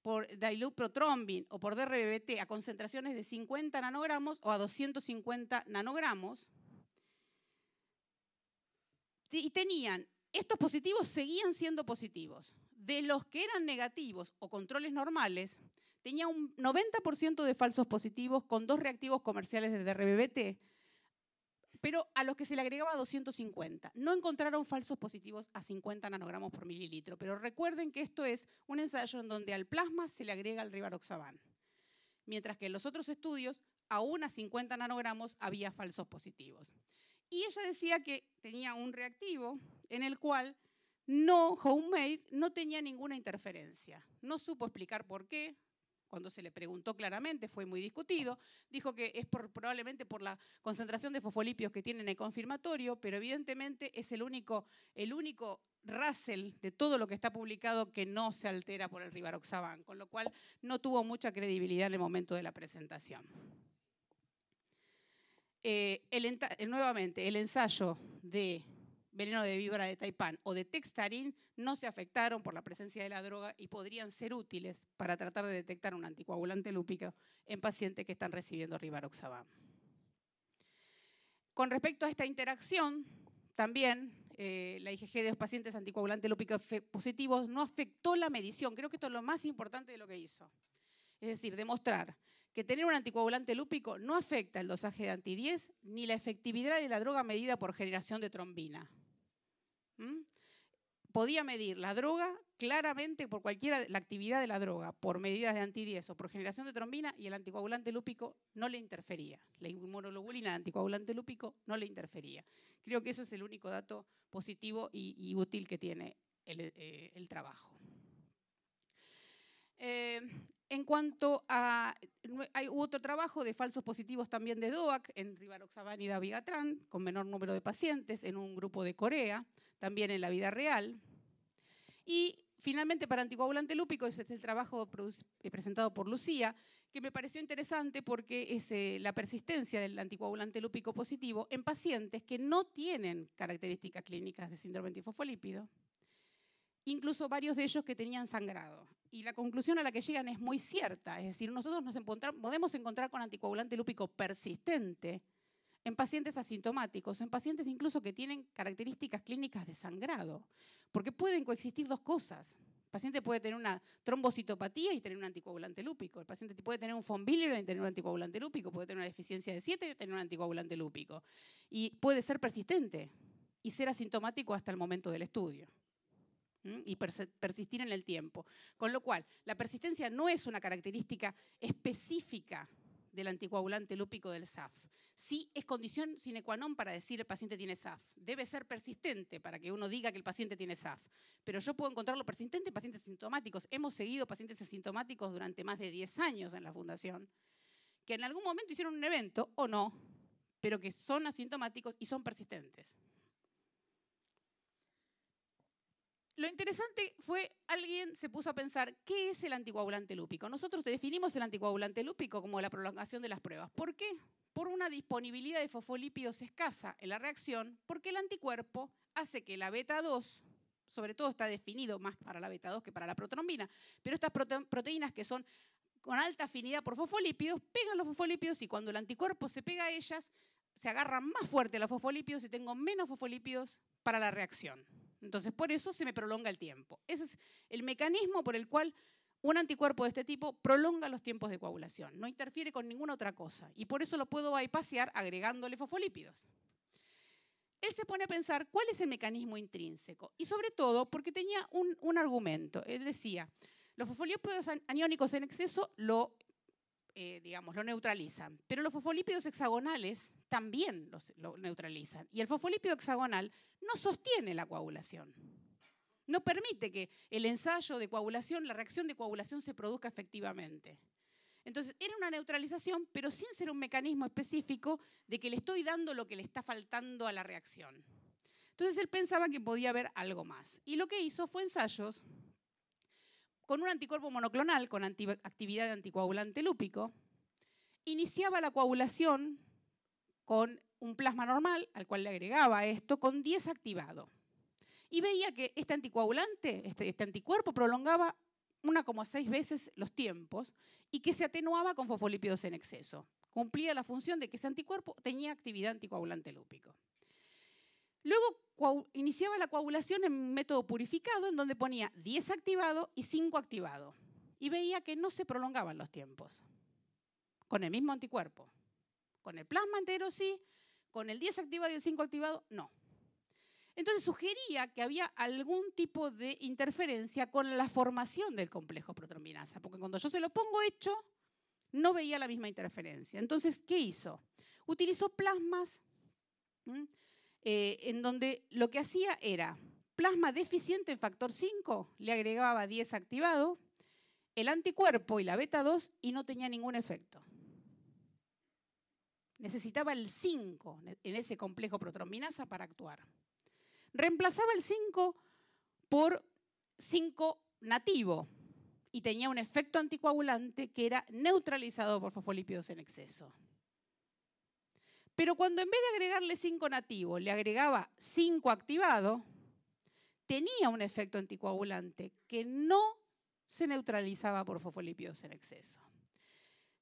Speaker 1: por diluprotrombin o por DRBBT a concentraciones de 50 nanogramos o a 250 nanogramos, y tenían, estos positivos seguían siendo positivos. De los que eran negativos o controles normales, tenía un 90% de falsos positivos con dos reactivos comerciales de RBBT, pero a los que se le agregaba 250. No encontraron falsos positivos a 50 nanogramos por mililitro, pero recuerden que esto es un ensayo en donde al plasma se le agrega el rivaroxaban, mientras que en los otros estudios, aún a 50 nanogramos había falsos positivos. Y ella decía que tenía un reactivo en el cual no, Homemade no tenía ninguna interferencia. No supo explicar por qué. Cuando se le preguntó claramente, fue muy discutido. Dijo que es probablemente por la concentración de fosfolipios que tiene en el confirmatorio, pero evidentemente es el único, el único Russell de todo lo que está publicado que no se altera por el rivaroxaban, con lo cual no tuvo mucha credibilidad en el momento de la presentación. Eh, eh, nuevamente, el ensayo de veneno de víbora de Taipan o de Textarín no se afectaron por la presencia de la droga y podrían ser útiles para tratar de detectar un anticoagulante lúpico en pacientes que están recibiendo rivaroxaban. Con respecto a esta interacción, también eh, la IgG de los pacientes anticoagulante lúpica positivos no afectó la medición. Creo que esto es lo más importante de lo que hizo. Es decir, demostrar que tener un anticoagulante lúpico no afecta el dosaje de anti ni la efectividad de la droga medida por generación de trombina. ¿Mm? Podía medir la droga claramente por cualquiera la actividad de la droga, por medidas de anti o por generación de trombina y el anticoagulante lúpico no le interfería. La inmunoglobulina anticoagulante lúpico no le interfería. Creo que eso es el único dato positivo y, útil que tiene el, eh, trabajo. Eh, en cuanto a, hay otro trabajo de falsos positivos también de DOAC en Rivaroxaban y Davigatran, con menor número de pacientes, en un grupo de Corea, también en la vida real. Y finalmente para anticoagulante lúpico, es el trabajo eh, presentado por Lucía, que me pareció interesante porque es eh, la persistencia del anticoagulante lúpico positivo en pacientes que no tienen características clínicas de síndrome antifosfolípido incluso varios de ellos que tenían sangrado. Y la conclusión a la que llegan es muy cierta, es decir, nosotros nos podemos encontrar con anticoagulante lúpico persistente en pacientes asintomáticos, en pacientes incluso que tienen características clínicas de sangrado, porque pueden coexistir dos cosas. El paciente puede tener una trombocitopatía y tener un anticoagulante lúpico. El paciente puede tener un von y tener un anticoagulante lúpico. Puede tener una deficiencia de 7 y tener un anticoagulante lúpico. Y puede ser persistente y ser asintomático hasta el momento del estudio y persistir en el tiempo. Con lo cual, la persistencia no es una característica específica del anticoagulante lúpico del SAF. Sí es condición sine qua non para decir el paciente tiene SAF. Debe ser persistente para que uno diga que el paciente tiene SAF. Pero yo puedo encontrarlo persistente en pacientes asintomáticos. Hemos seguido pacientes asintomáticos durante más de 10 años en la fundación, que en algún momento hicieron un evento o no, pero que son asintomáticos y son persistentes. lo interesante fue, alguien se puso a pensar, ¿qué es el anticoagulante lúpico? Nosotros definimos el anticoagulante lúpico como la prolongación de las pruebas. ¿Por qué? Por una disponibilidad de fosfolípidos escasa en la reacción, porque el anticuerpo hace que la beta 2, sobre todo está definido más para la beta 2 que para la protrombina, pero estas proteínas que son con alta afinidad por fosfolípidos, pegan los fosfolípidos y cuando el anticuerpo se pega a ellas, se agarran más fuerte los fosfolípidos y tengo menos fosfolípidos para la reacción. Entonces, por eso se me prolonga el tiempo. Ese es el mecanismo por el cual un anticuerpo de este tipo prolonga los tiempos de coagulación, no interfiere con ninguna otra cosa y por eso lo puedo bypassear agregándole fosfolípidos. Él se pone a pensar cuál es el mecanismo intrínseco y sobre todo porque tenía un, argumento. Él decía, los fosfolípidos aniónicos en exceso lo eh, digamos, lo neutralizan. Pero los fosfolípidos hexagonales también los, lo neutralizan. Y el fosfolípido hexagonal no sostiene la coagulación. No permite que el ensayo de coagulación, la reacción de coagulación se produzca efectivamente. Entonces, era una neutralización, pero sin ser un mecanismo específico de que le estoy dando lo que le está faltando a la reacción. Entonces, él pensaba que podía haber algo más. Y lo que hizo fue ensayos con un anticuerpo monoclonal con actividad anticoagulante lúpico, iniciaba la coagulación con un plasma normal, al cual le agregaba esto, con 10 activado. Y veía que este anticoagulante, este, este anticuerpo, prolongaba 1,6 veces los tiempos y que se atenuaba con fosfolípidos en exceso. Cumplía la función de que ese anticuerpo tenía actividad anticoagulante lúpico. Luego iniciaba la coagulación en método purificado, en donde ponía 10 activado y 5 activado. Y veía que no se prolongaban los tiempos. Con el mismo anticuerpo. Con el plasma entero sí, con el 10 activado y el 5 activado no. Entonces sugería que había algún tipo de interferencia con la formación del complejo protrombinasa, porque cuando yo se lo pongo hecho, no veía la misma interferencia. Entonces, ¿qué hizo? Utilizó plasmas eh, en donde lo que hacía era plasma deficiente en factor 5, le agregaba 10 activado, el anticuerpo y la beta 2 y no tenía ningún efecto. Necesitaba el 5 en ese complejo protrombinasa para actuar. Reemplazaba el 5 por 5 nativo y tenía un efecto anticoagulante que era neutralizado por fosfolípidos en exceso. Pero cuando en vez de agregarle 5 nativo, le agregaba 5 activado, tenía un efecto anticoagulante que no se neutralizaba por fosfolipidos en exceso.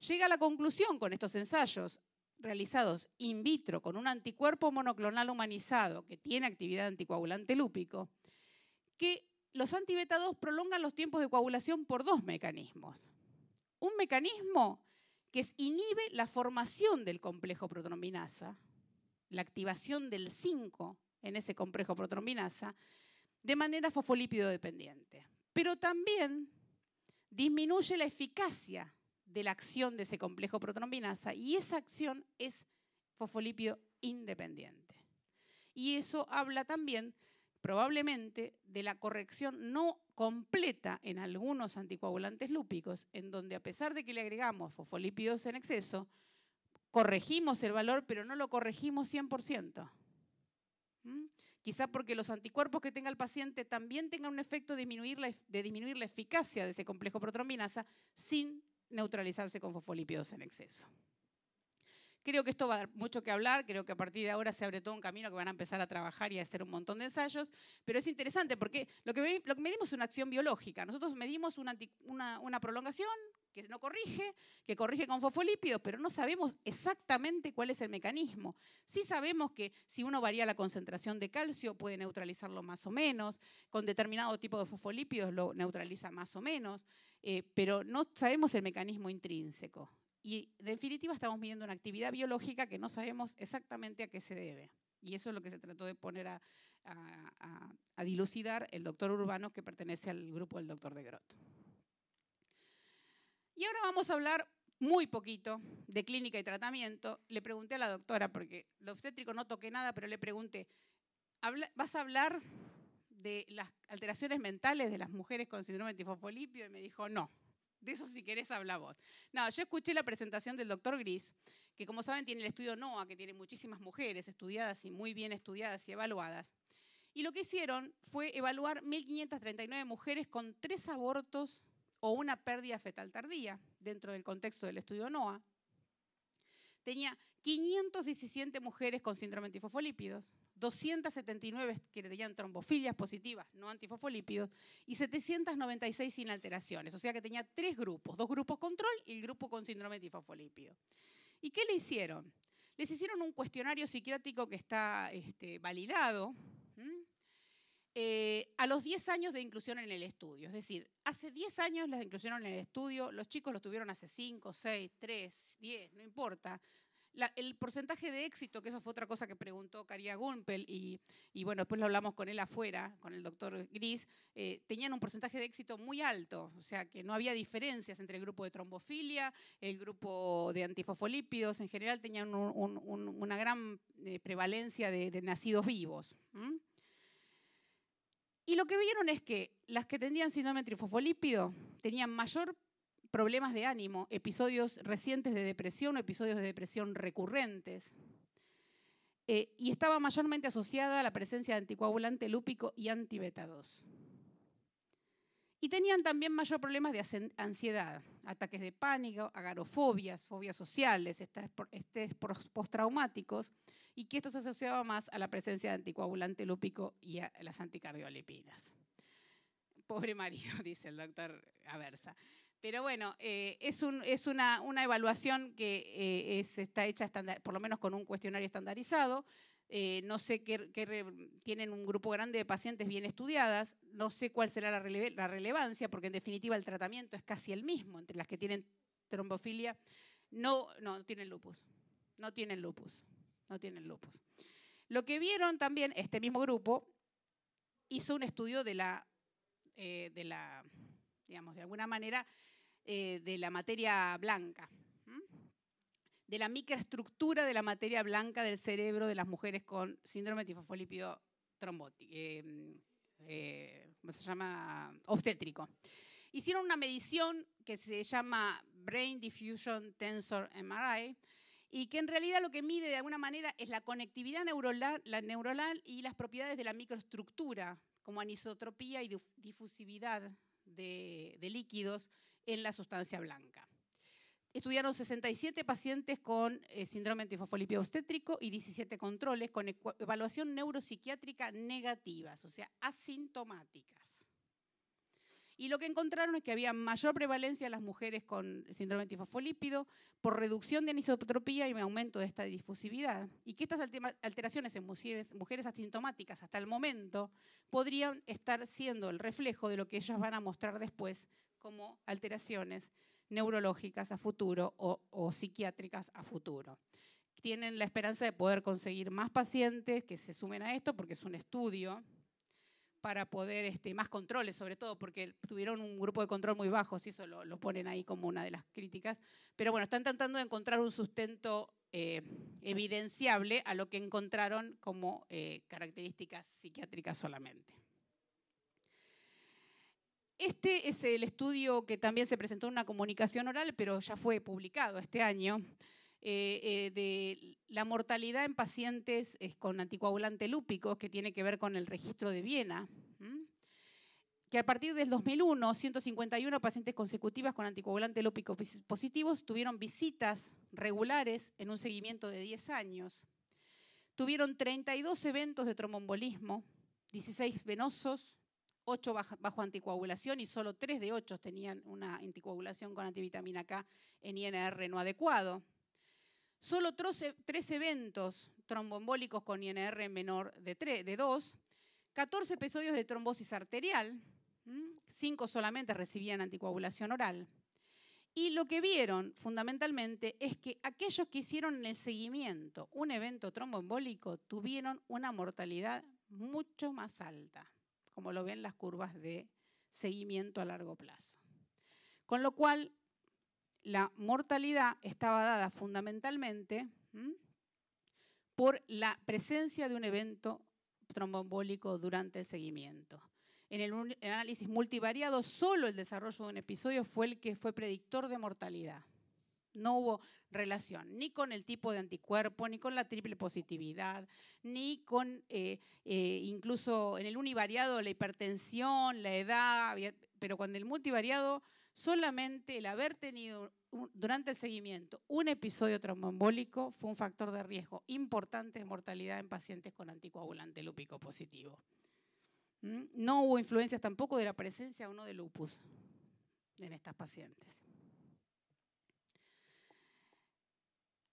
Speaker 1: Llega a la conclusión con estos ensayos realizados in vitro con un anticuerpo monoclonal humanizado que tiene actividad anticoagulante lúpico, que los antibeta 2 prolongan los tiempos de coagulación por dos mecanismos. Un mecanismo que inhibe la formación del complejo protrombinasa, la activación del 5 en ese complejo protrombinasa, de manera fosfolípido dependiente. Pero también disminuye la eficacia de la acción de ese complejo protrombinasa y esa acción es fosfolípido independiente. Y eso habla también probablemente de la corrección no completa en algunos anticoagulantes lúpicos, en donde a pesar de que le agregamos fosfolípidos en exceso, corregimos el valor, pero no lo corregimos 100%. ¿Mm? Quizá porque los anticuerpos que tenga el paciente también tengan un efecto de disminuir la, de disminuir la eficacia de ese complejo protrombinasa sin neutralizarse con fosfolípidos en exceso. Creo que esto va a dar mucho que hablar, creo que a partir de ahora se abre todo un camino que van a empezar a trabajar y a hacer un montón de ensayos, pero es interesante porque lo que, medimos es una acción biológica. Nosotros medimos una, prolongación que no corrige, que corrige con fosfolípidos, pero no sabemos exactamente cuál es el mecanismo. Sí sabemos que si uno varía la concentración de calcio puede neutralizarlo más o menos, con determinado tipo de fosfolípidos lo neutraliza más o menos, eh, pero no sabemos el mecanismo intrínseco. Y en definitiva estamos midiendo una actividad biológica que no sabemos exactamente a qué se debe. Y eso es lo que se trató de poner a, dilucidar el doctor Urbano que pertenece al grupo del doctor de Grot. Y ahora vamos a hablar muy poquito de clínica y tratamiento. Le pregunté a la doctora, porque lo obstétrico no toqué nada, pero le pregunté, ¿vas a hablar de las alteraciones mentales de las mujeres con síndrome de tifofolipio? Y me dijo, no, de eso si querés vos. No, yo escuché la presentación del doctor Gris, que como saben tiene el estudio NOA, que tiene muchísimas mujeres estudiadas y muy bien estudiadas y evaluadas. Y lo que hicieron fue evaluar 1.539 mujeres con tres abortos o una pérdida fetal tardía dentro del contexto del estudio NOA. Tenía 517 mujeres con síndrome de 279 que tenían trombofilias positivas, no antifosfolípidos, y 796 sin alteraciones. O sea que tenía tres grupos, dos grupos control y el grupo con síndrome antifosfolípido. ¿Y qué le hicieron? Les hicieron un cuestionario psiquiátrico que está este, validado eh, a los 10 años de inclusión en el estudio. Es decir, hace 10 años las incluyeron en el estudio, los chicos los tuvieron hace 5, 6, 3, 10, no importa el porcentaje de éxito, que eso fue otra cosa que preguntó Caria Gumpel, y, bueno, después lo hablamos con él afuera, con el doctor Gris, eh, tenían un porcentaje de éxito muy alto, o sea que no había diferencias entre el grupo de trombofilia, el grupo de antifosfolípidos, en general tenían una gran eh, prevalencia de, nacidos vivos. Y lo que vieron es que las que tenían síndrome trifosfolípido tenían mayor problemas de ánimo, episodios recientes de depresión o episodios de depresión recurrentes. Eh, y estaba mayormente asociada a la presencia de anticoagulante lúpico y antibeta 2. Y tenían también mayor problemas de ansiedad, ataques de pánico, agarofobias, fobias sociales, estrés postraumáticos, y que esto se asociaba más a la presencia de anticoagulante lúpico y a las anticardiolipinas. Pobre marido, dice el doctor Aversa. Pero bueno, eh, es, una, evaluación que eh, está hecha por lo menos con un cuestionario estandarizado. Eh, no sé qué, tienen un grupo grande de pacientes bien estudiadas, no sé cuál será la, relevancia, porque en definitiva el tratamiento es casi el mismo entre las que tienen trombofilia. No, no, tienen lupus. No tienen lupus. No tienen lupus. Lo que vieron también, este mismo grupo hizo un estudio de la digamos, de alguna manera, eh, de la materia blanca, de la microestructura de la materia blanca del cerebro de las mujeres con síndrome de trombótico, eh, eh, se llama? Obstétrico. Hicieron una medición que se llama Brain Diffusion Tensor MRI, y que en realidad lo que mide de alguna manera es la conectividad neuronal, la neuronal y las propiedades de la microestructura, como anisotropía y difusividad de líquidos, en la sustancia blanca. Estudiaron 67 pacientes con eh, síndrome antifosfolipio obstétrico y 17 controles con evaluación neuropsiquiátrica negativas, o sea, asintomáticas. Y lo que encontraron es que había mayor prevalencia en las mujeres con síndrome antifosfolípido por reducción de anisotropía y aumento de esta difusividad. Y que estas alteraciones en mujeres asintomáticas hasta el momento podrían estar siendo el reflejo de lo que ellas van a mostrar después como alteraciones neurológicas a futuro o, psiquiátricas a futuro. Tienen la esperanza de poder conseguir más pacientes que se sumen a esto porque es un estudio para poder, este, más controles sobre todo, porque tuvieron un grupo de control muy bajo, si eso lo, ponen ahí como una de las críticas. Pero bueno, están tratando de encontrar un sustento eh, evidenciable a lo que encontraron como eh, características psiquiátricas solamente. Este es el estudio que también se presentó en una comunicación oral, pero ya fue publicado este año, eh, eh, de la mortalidad en pacientes eh, con anticoagulante lúpico, que tiene que ver con el registro de Viena. que a partir del 2001, 151 pacientes consecutivas con anticoagulante lúpico positivos tuvieron visitas regulares en un seguimiento de 10 años. Tuvieron 32 eventos de tromboembolismo, 16 venosos, 8 bajo anticoagulación y solo 3 de 8 tenían una anticoagulación con antivitamina K en INR no adecuado. Solo tres eventos tromboembólicos con INR menor de, de 2, 14 episodios de trombosis arterial, 5 solamente recibían anticoagulación oral. Y lo que vieron fundamentalmente es que aquellos que hicieron en el seguimiento un evento tromboembólico tuvieron una mortalidad mucho más alta como lo ven las curvas de seguimiento a largo plazo. Con lo cual, la mortalidad estaba dada fundamentalmente por la presencia de un evento trombobólico durante el seguimiento. En el análisis multivariado, solo el desarrollo de un episodio fue el que fue predictor de mortalidad. No hubo relación ni con el tipo de anticuerpo, ni con la triple positividad, ni con eh, eh, incluso en el univariado la hipertensión, la edad, pero con el multivariado solamente el haber tenido durante el seguimiento un episodio tromboembólico fue un factor de riesgo importante de mortalidad en pacientes con anticoagulante lúpico positivo. ¿Mm? No hubo influencias tampoco de la presencia o no de lupus en estas pacientes.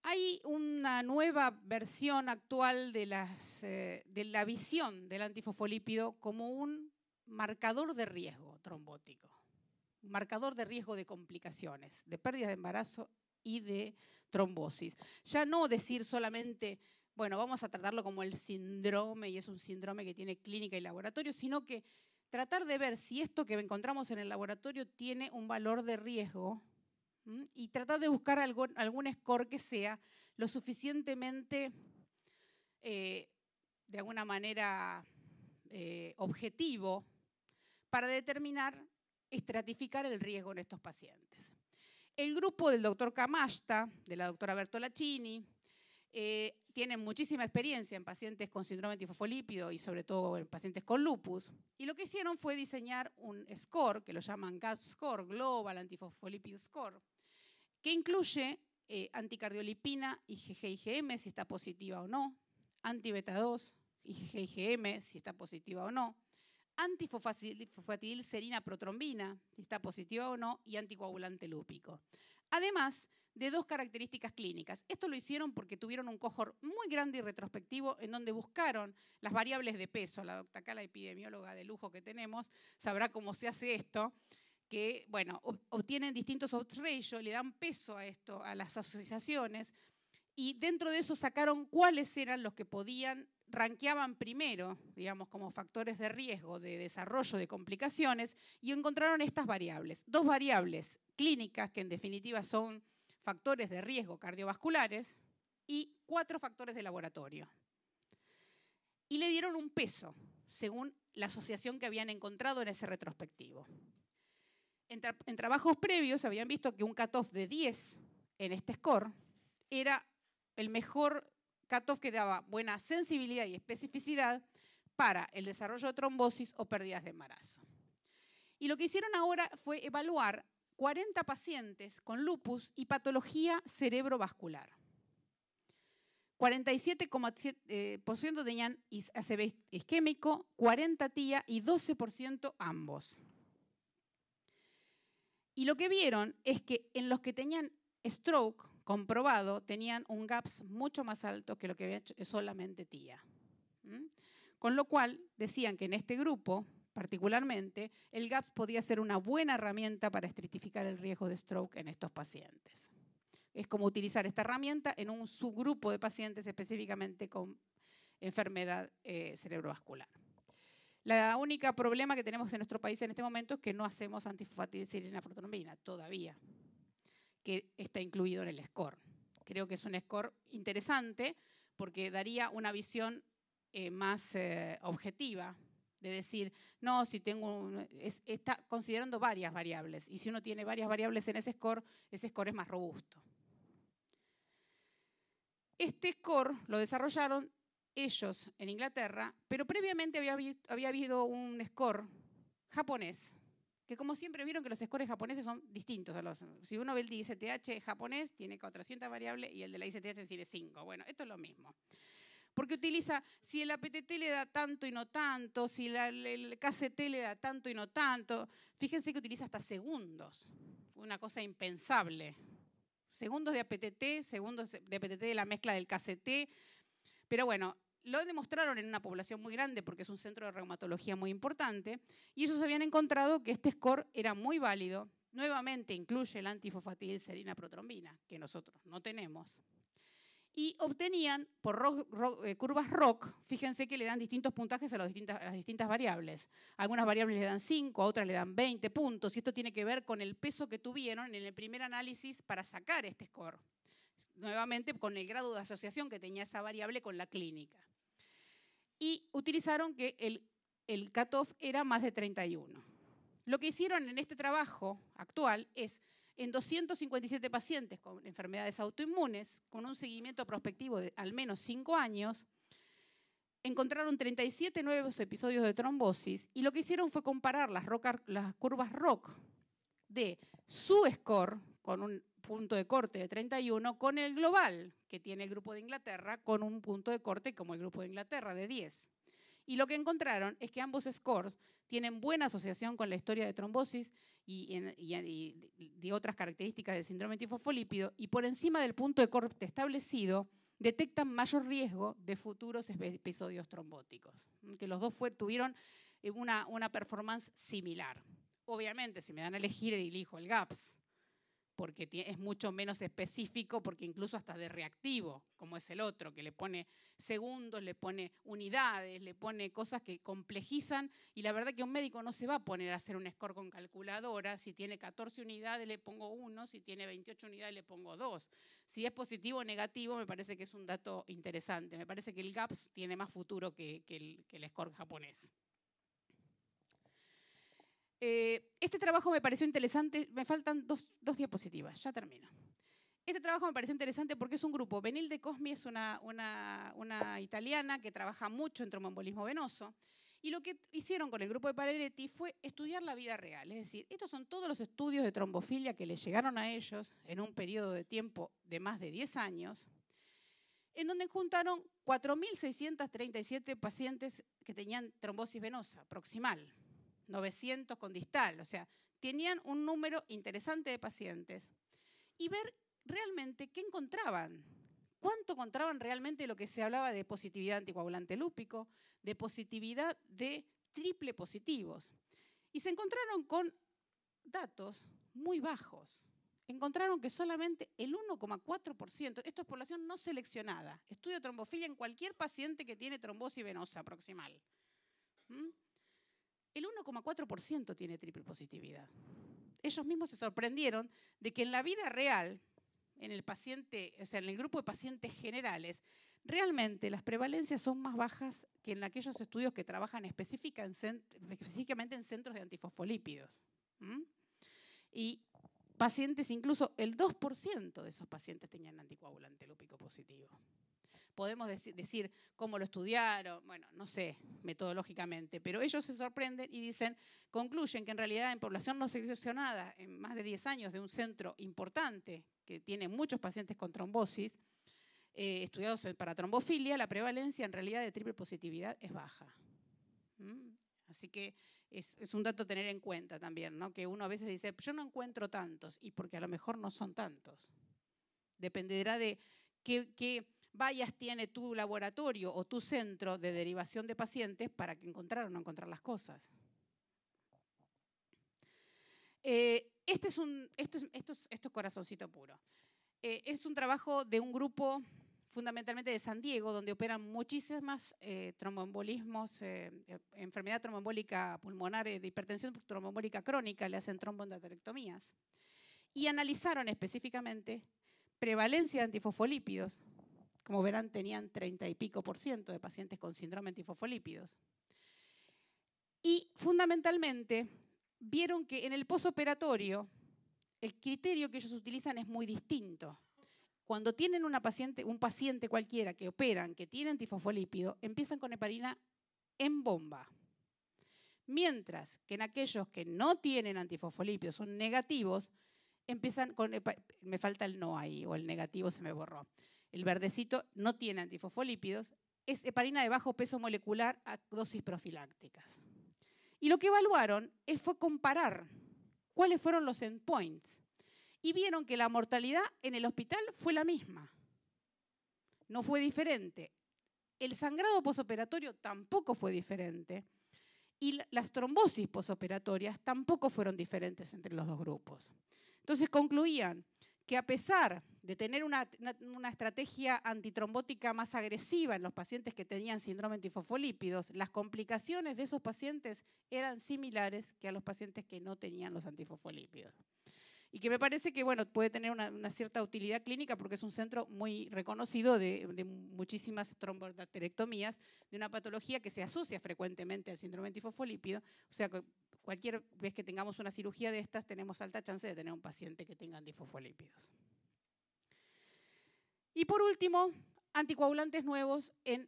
Speaker 1: Hay una nueva versión actual eh, de, la visión del antifosfolípido como un marcador de riesgo trombótico, marcador de riesgo de complicaciones, de pérdida de embarazo y de trombosis. Ya no decir solamente, bueno, vamos a tratarlo como el síndrome y es un síndrome que tiene clínica y laboratorio, sino que tratar de ver si esto que encontramos en el laboratorio tiene un valor de riesgo y tratar de buscar algún score que sea lo suficientemente, eh, de alguna manera, eh, objetivo para determinar, estratificar el riesgo en estos pacientes. El grupo del doctor Camasta, de la doctora Bertolacini, eh, tienen muchísima experiencia en pacientes con síndrome antifosfolípido y sobre todo en pacientes con lupus. Y lo que hicieron fue diseñar un score, que lo llaman gas score, Global Antifosfolipid Score, que incluye eh, anticardiolipina, IgG-IgM, si está positiva o no, antibeta 2, IgG-IgM, si está positiva o no, serina protrombina, si está positiva o no, y anticoagulante lúpico. Además de dos características clínicas. Esto lo hicieron porque tuvieron un cohort muy grande y retrospectivo en donde buscaron las variables de peso. La doctora epidemióloga de lujo que tenemos, sabrá cómo se hace esto que, bueno, obtienen distintos ratios le dan peso a esto, a las asociaciones, y dentro de eso sacaron cuáles eran los que podían, ranqueaban primero, digamos, como factores de riesgo, de desarrollo de complicaciones, y encontraron estas variables. Dos variables clínicas, que en definitiva son factores de riesgo cardiovasculares, y cuatro factores de laboratorio. Y le dieron un peso, según la asociación que habían encontrado en ese retrospectivo en, trabajos previos habían visto que un cutoff de 10 en este score era el mejor cutoff que daba buena sensibilidad y especificidad para el desarrollo de trombosis o pérdidas de embarazo. Y lo que hicieron ahora fue evaluar 40 pacientes con lupus y patología cerebrovascular. 47,7% eh, tenían ACV isquémico, 40 tía y 12% ambos. Y lo que vieron es que en los que tenían stroke comprobado, tenían un GAPS mucho más alto que lo que había hecho solamente TIA. Con lo cual, decían que en este grupo, particularmente, el GAPS podía ser una buena herramienta para estratificar el riesgo de stroke en estos pacientes. Es como utilizar esta herramienta en un subgrupo de pacientes específicamente con enfermedad eh, cerebrovascular. La única problema que tenemos en nuestro país en este momento es que no hacemos la protrombina todavía, que está incluido en el score. Creo que es un score interesante porque daría una visión eh, más eh, objetiva de decir, no, si tengo un, está considerando varias variables y si uno tiene varias variables en ese score, ese score es más robusto. Este score lo desarrollaron ellos en Inglaterra, pero previamente había, habido un score japonés, que como siempre vieron que los scores japoneses son distintos. A los, si uno ve el de ICTH japonés, tiene 400 variables y el de la ICTH tiene 5. Bueno, esto es lo mismo. Porque utiliza, si el APTT le da tanto y no tanto, si el KCT le da tanto y no tanto, fíjense que utiliza hasta segundos, una cosa impensable. Segundos de APTT, segundos de APTT de la mezcla del KCT. Pero bueno, lo demostraron en una población muy grande porque es un centro de reumatología muy importante, y ellos habían encontrado que este score era muy válido, nuevamente incluye el antifofatil serina protrombina, que nosotros no tenemos, y obtenían por eh, curvas ROC, fíjense que le dan distintos puntajes a, las distintas variables. algunas variables le dan 5, a otras le dan 20 puntos, y esto tiene que ver con el peso que tuvieron en el primer análisis para sacar este score. Nuevamente con el grado de asociación que tenía esa variable con la clínica y utilizaron que el, el cutoff era más de 31. Lo que hicieron en este trabajo actual es en 257 pacientes con enfermedades autoinmunes, con un seguimiento prospectivo de al menos 5 años, encontraron 37 nuevos episodios de trombosis y lo que hicieron fue comparar las, las curvas ROC de su score con un punto de corte de 31 con el global que tiene el Grupo de Inglaterra con un punto de corte como el Grupo de Inglaterra de 10. Y lo que encontraron es que ambos scores tienen buena asociación con la historia de trombosis y, de otras características del síndrome tifofolípido, y por encima del punto de corte establecido detectan mayor riesgo de futuros episodios trombóticos, que los dos tuvieron eh, una, una performance similar. Obviamente, si me dan a elegir, elijo el GAPS, porque es mucho menos específico, porque incluso hasta de reactivo, como es el otro, que le pone segundos, le pone unidades, le pone cosas que complejizan, y la verdad que un médico no se va a poner a hacer un score con calculadora, si tiene 14 unidades le pongo uno, si tiene 28 unidades le pongo dos. Si es positivo o negativo, me parece que es un dato interesante, me parece que el GAPS tiene más futuro que, que el score japonés. Eh, este trabajo me pareció interesante, me faltan dos, dos, diapositivas, ya termino. Este trabajo me pareció interesante porque es un grupo. Benilde Cosmi es una, una, una italiana que trabaja mucho en tromboembolismo venoso. Y lo que hicieron con el grupo de Pareretti fue estudiar la vida real. Es decir, estos son todos los estudios de trombofilia que le llegaron a ellos en un periodo de tiempo de más de 10 años, en donde juntaron 4.637 pacientes que tenían trombosis venosa proximal. 900 con distal, o sea, tenían un número interesante de pacientes y ver realmente qué encontraban, cuánto encontraban realmente lo que se hablaba de positividad anticoagulante lúpico, de positividad de triple positivos. Y se encontraron con datos muy bajos. Encontraron que solamente el 1,4%, esto es población no seleccionada, estudio trombofilia en cualquier paciente que tiene trombosis venosa proximal. ¿Mm? el 1,4% tiene triple positividad. Ellos mismos se sorprendieron de que en la vida real, en el paciente, en el grupo de pacientes generales, realmente las prevalencias son más bajas que en aquellos estudios que trabajan específicamente en centros de antifosfolípidos. Y pacientes, incluso el 2% de esos pacientes tenían anticoagulante lúpico positivo podemos decir cómo lo estudiaron, bueno, no sé, metodológicamente, pero ellos se sorprenden y dicen, concluyen que en realidad en población no seleccionada, en más de 10 años de un centro importante que tiene muchos pacientes con trombosis, eh, estudiados para trombofilia, la prevalencia en realidad de triple positividad es baja. Mm, así que es, un dato a tener en cuenta también, ¿no? que uno a veces dice, yo no encuentro tantos, y porque a lo mejor no son tantos. Dependerá de qué, vallas tiene tu laboratorio o tu centro de derivación de pacientes para que encontrar o no encontrar las cosas. Eh, este es un, esto, es, corazoncito puro. Eh, es un trabajo de un grupo fundamentalmente de San Diego, donde operan muchísimas eh, tromboembolismos, enfermedad tromboembólica pulmonar, de hipertensión tromboembólica crónica, le hacen trombondaterectomías. Y analizaron específicamente prevalencia de antifosfolípidos como verán, tenían 30 y pico por ciento de pacientes con síndrome antifosfolípidos. Y fundamentalmente vieron que en el posoperatorio el criterio que ellos utilizan es muy distinto. Cuando tienen un paciente cualquiera que operan, que tiene antifosfolípido, empiezan con heparina en bomba. Mientras que en aquellos que no tienen antifosfolípidos, son negativos, empiezan con, me falta el no ahí, o el negativo se me borró el verdecito, no tiene antifosfolípidos, es heparina de bajo peso molecular a dosis profilácticas. Y lo que evaluaron fue comparar cuáles fueron los endpoints. Y vieron que la mortalidad en el hospital fue la misma. No fue diferente. El sangrado posoperatorio tampoco fue diferente. Y las trombosis posoperatorias tampoco fueron diferentes entre los dos grupos. Entonces concluían y a pesar de tener una, una, estrategia antitrombótica más agresiva en los pacientes que tenían síndrome antifosfolípidos, las complicaciones de esos pacientes eran similares que a los pacientes que no tenían los antifosfolípidos y que me parece que bueno, puede tener una, cierta utilidad clínica porque es un centro muy reconocido de, muchísimas trombodacterectomías, de una patología que se asocia frecuentemente al síndrome antifosfolípido, o sea que cualquier vez que tengamos una cirugía de estas tenemos alta chance de tener un paciente que tenga antifosfolípidos. Y por último, anticoagulantes nuevos en,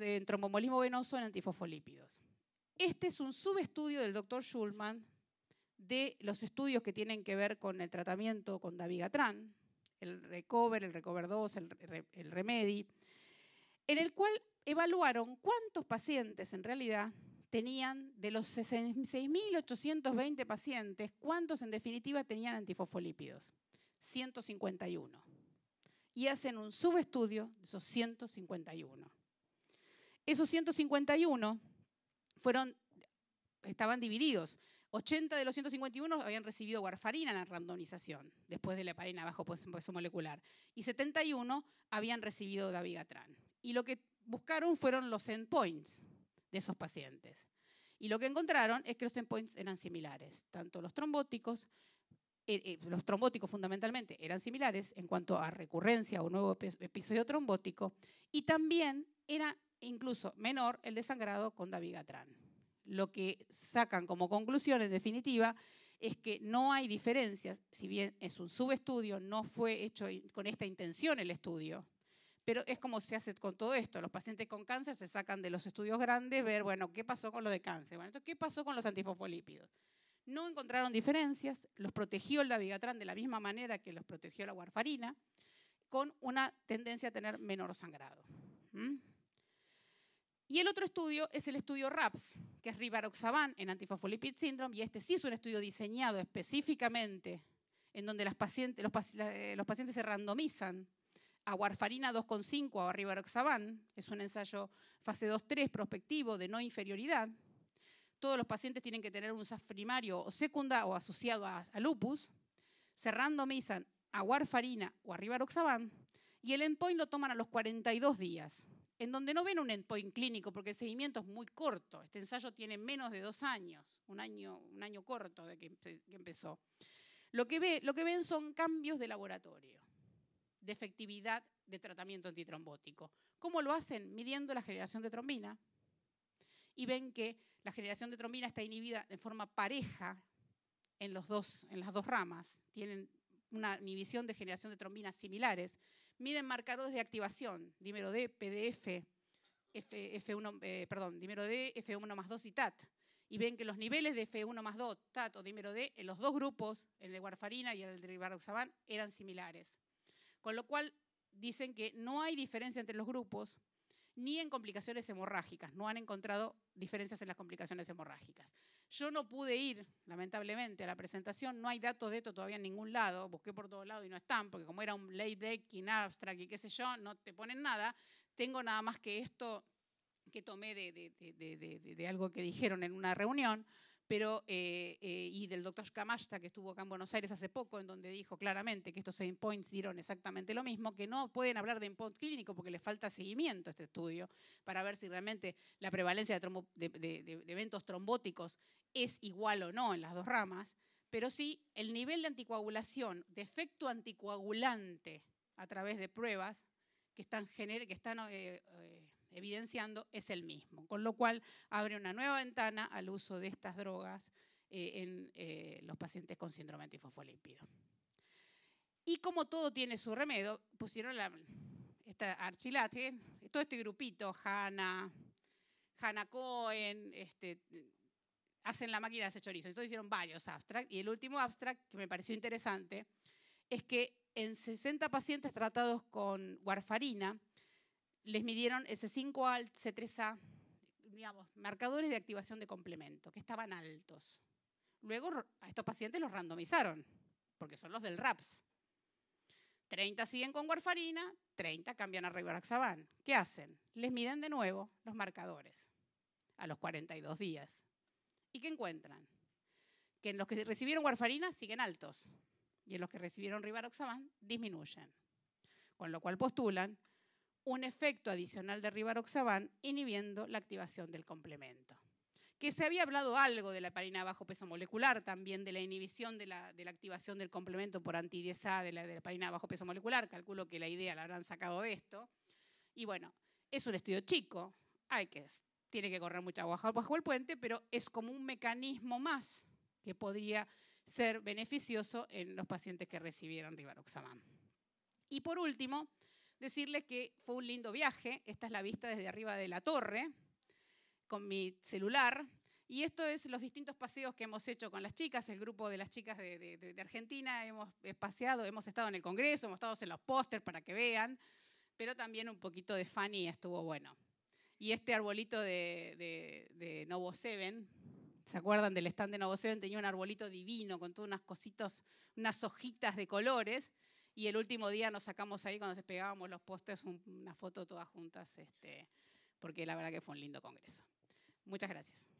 Speaker 1: en trombomolismo venoso en antifosfolípidos. Este es un subestudio del doctor Schulman de los estudios que tienen que ver con el tratamiento con Davigatran, el Recover, el Recover 2, el, Remedy, en el cual evaluaron cuántos pacientes en realidad tenían, de los 6.820 pacientes, cuántos en definitiva tenían antifosfolípidos. 151. Y hacen un subestudio de esos 151. Esos 151 fueron, estaban divididos. 80 de los 151 habían recibido warfarina en la randomización, después de la heparina bajo pues, peso molecular, y 71 habían recibido dabigatran. Y lo que buscaron fueron los endpoints de esos pacientes. Y lo que encontraron es que los endpoints eran similares, tanto los trombóticos, eh, eh, los trombóticos fundamentalmente eran similares en cuanto a recurrencia o nuevo episodio trombótico, y también era incluso menor el desangrado con dabigatran lo que sacan como conclusión, en definitiva, es que no hay diferencias, si bien es un subestudio, no fue hecho con esta intención el estudio, pero es como se hace con todo esto. Los pacientes con cáncer se sacan de los estudios grandes, ver, bueno, ¿qué pasó con lo de cáncer? Bueno, ¿qué pasó con los antifosfolípidos? No encontraron diferencias, los protegió el dabigatran de la misma manera que los protegió la warfarina, con una tendencia a tener menor sangrado. Y el otro estudio es el estudio RAPS, que es Rivaroxaban en antifosfolipid síndrome, y este sí es un estudio diseñado específicamente en donde las pacientes, los, eh, pacientes se randomizan a warfarina 2,5 o a rivaroxaban, es un ensayo fase 2-3 prospectivo de no inferioridad. Todos los pacientes tienen que tener un SAF primario o secundario o asociado a, lupus. Se randomizan a warfarina o a rivaroxaban y el endpoint lo toman a los 42 días en donde no ven un endpoint clínico porque el seguimiento es muy corto. Este ensayo tiene menos de dos años, un año, un año corto de que, empezó. Lo que, lo que ven son cambios de laboratorio, de efectividad de tratamiento antitrombótico. ¿Cómo lo hacen? Midiendo la generación de trombina. Y ven que la generación de trombina está inhibida de forma pareja en, los dos, en las dos ramas. Tienen una inhibición de generación de trombina similares, miden marcadores de activación, dímero D, PDF, F, F1, eh, perdón, dímero D, F1 más 2 y TAT. Y ven que los niveles de F1 más 2, TAT o dímero D, en los dos grupos, el de warfarina y el de rivaroxaban, eran similares. Con lo cual dicen que no hay diferencia entre los grupos ni en complicaciones hemorrágicas. No han encontrado diferencias en las complicaciones hemorrágicas. Yo no pude ir, lamentablemente, a la presentación. No hay datos de esto todavía en ningún lado. Busqué por todos lados y no están, porque como era un late breaking abstract y qué sé yo, no te ponen nada. Tengo nada más que esto que tomé de, de algo que dijeron en una reunión pero, eh, eh, y del doctor Camasta, que estuvo acá en Buenos Aires hace poco, en donde dijo claramente que estos endpoints dieron exactamente lo mismo, que no pueden hablar de endpoint clínico porque le falta seguimiento a este estudio para ver si realmente la prevalencia de, de, eventos trombóticos es igual o no en las dos ramas, pero sí el nivel de anticoagulación, de efecto anticoagulante a través de pruebas que están, que están eh, evidenciando es el mismo, con lo cual abre una nueva ventana al uso de estas drogas eh, en eh, los pacientes con síndrome antifosfolípido. Y como todo tiene su remedio, pusieron la, esta Archilate, todo este grupito, Hanna, Hanna Cohen, este, hacen la máquina de chorizo. Entonces hicieron varios abstracts y el último abstract que me pareció interesante es que en 60 pacientes tratados con warfarina, les midieron S5A, C3A, digamos, marcadores de activación de complemento, que estaban altos. Luego a estos pacientes los randomizaron, porque son los del RAPS. 30 siguen con warfarina, 30 cambian a rivaroxaban. ¿Qué hacen? Les miden de nuevo los marcadores a los 42 días. ¿Y qué encuentran? Que en los que recibieron warfarina siguen altos y en los que recibieron rivaroxaban disminuyen. Con lo cual postulan un efecto adicional de rivaroxaban inhibiendo la activación del complemento. Que se había hablado algo de la parina bajo peso molecular, también de la inhibición de la, activación del complemento por antidiesa de la, de la bajo peso molecular, calculo que la idea la habrán sacado de esto. Y bueno, es un estudio chico, hay que, tiene que correr mucha agua bajo el puente, pero es como un mecanismo más que podría ser beneficioso en los pacientes que recibieron rivaroxaban. Y por último, decirles que fue un lindo viaje. Esta es la vista desde arriba de la torre con mi celular. Y esto es los distintos paseos que hemos hecho con las chicas, el grupo de las chicas de, Argentina, hemos eh, paseado, hemos estado en el Congreso, hemos estado en los pósters para que vean, pero también un poquito de Fanny estuvo bueno. Y este arbolito de, de Novo Seven, ¿se acuerdan del stand de Novo Seven? Tenía un arbolito divino con todas unas cositas, unas hojitas de colores, y el último día nos sacamos ahí cuando se pegábamos los postes una foto todas juntas, este, porque la verdad que fue un lindo congreso. Muchas gracias.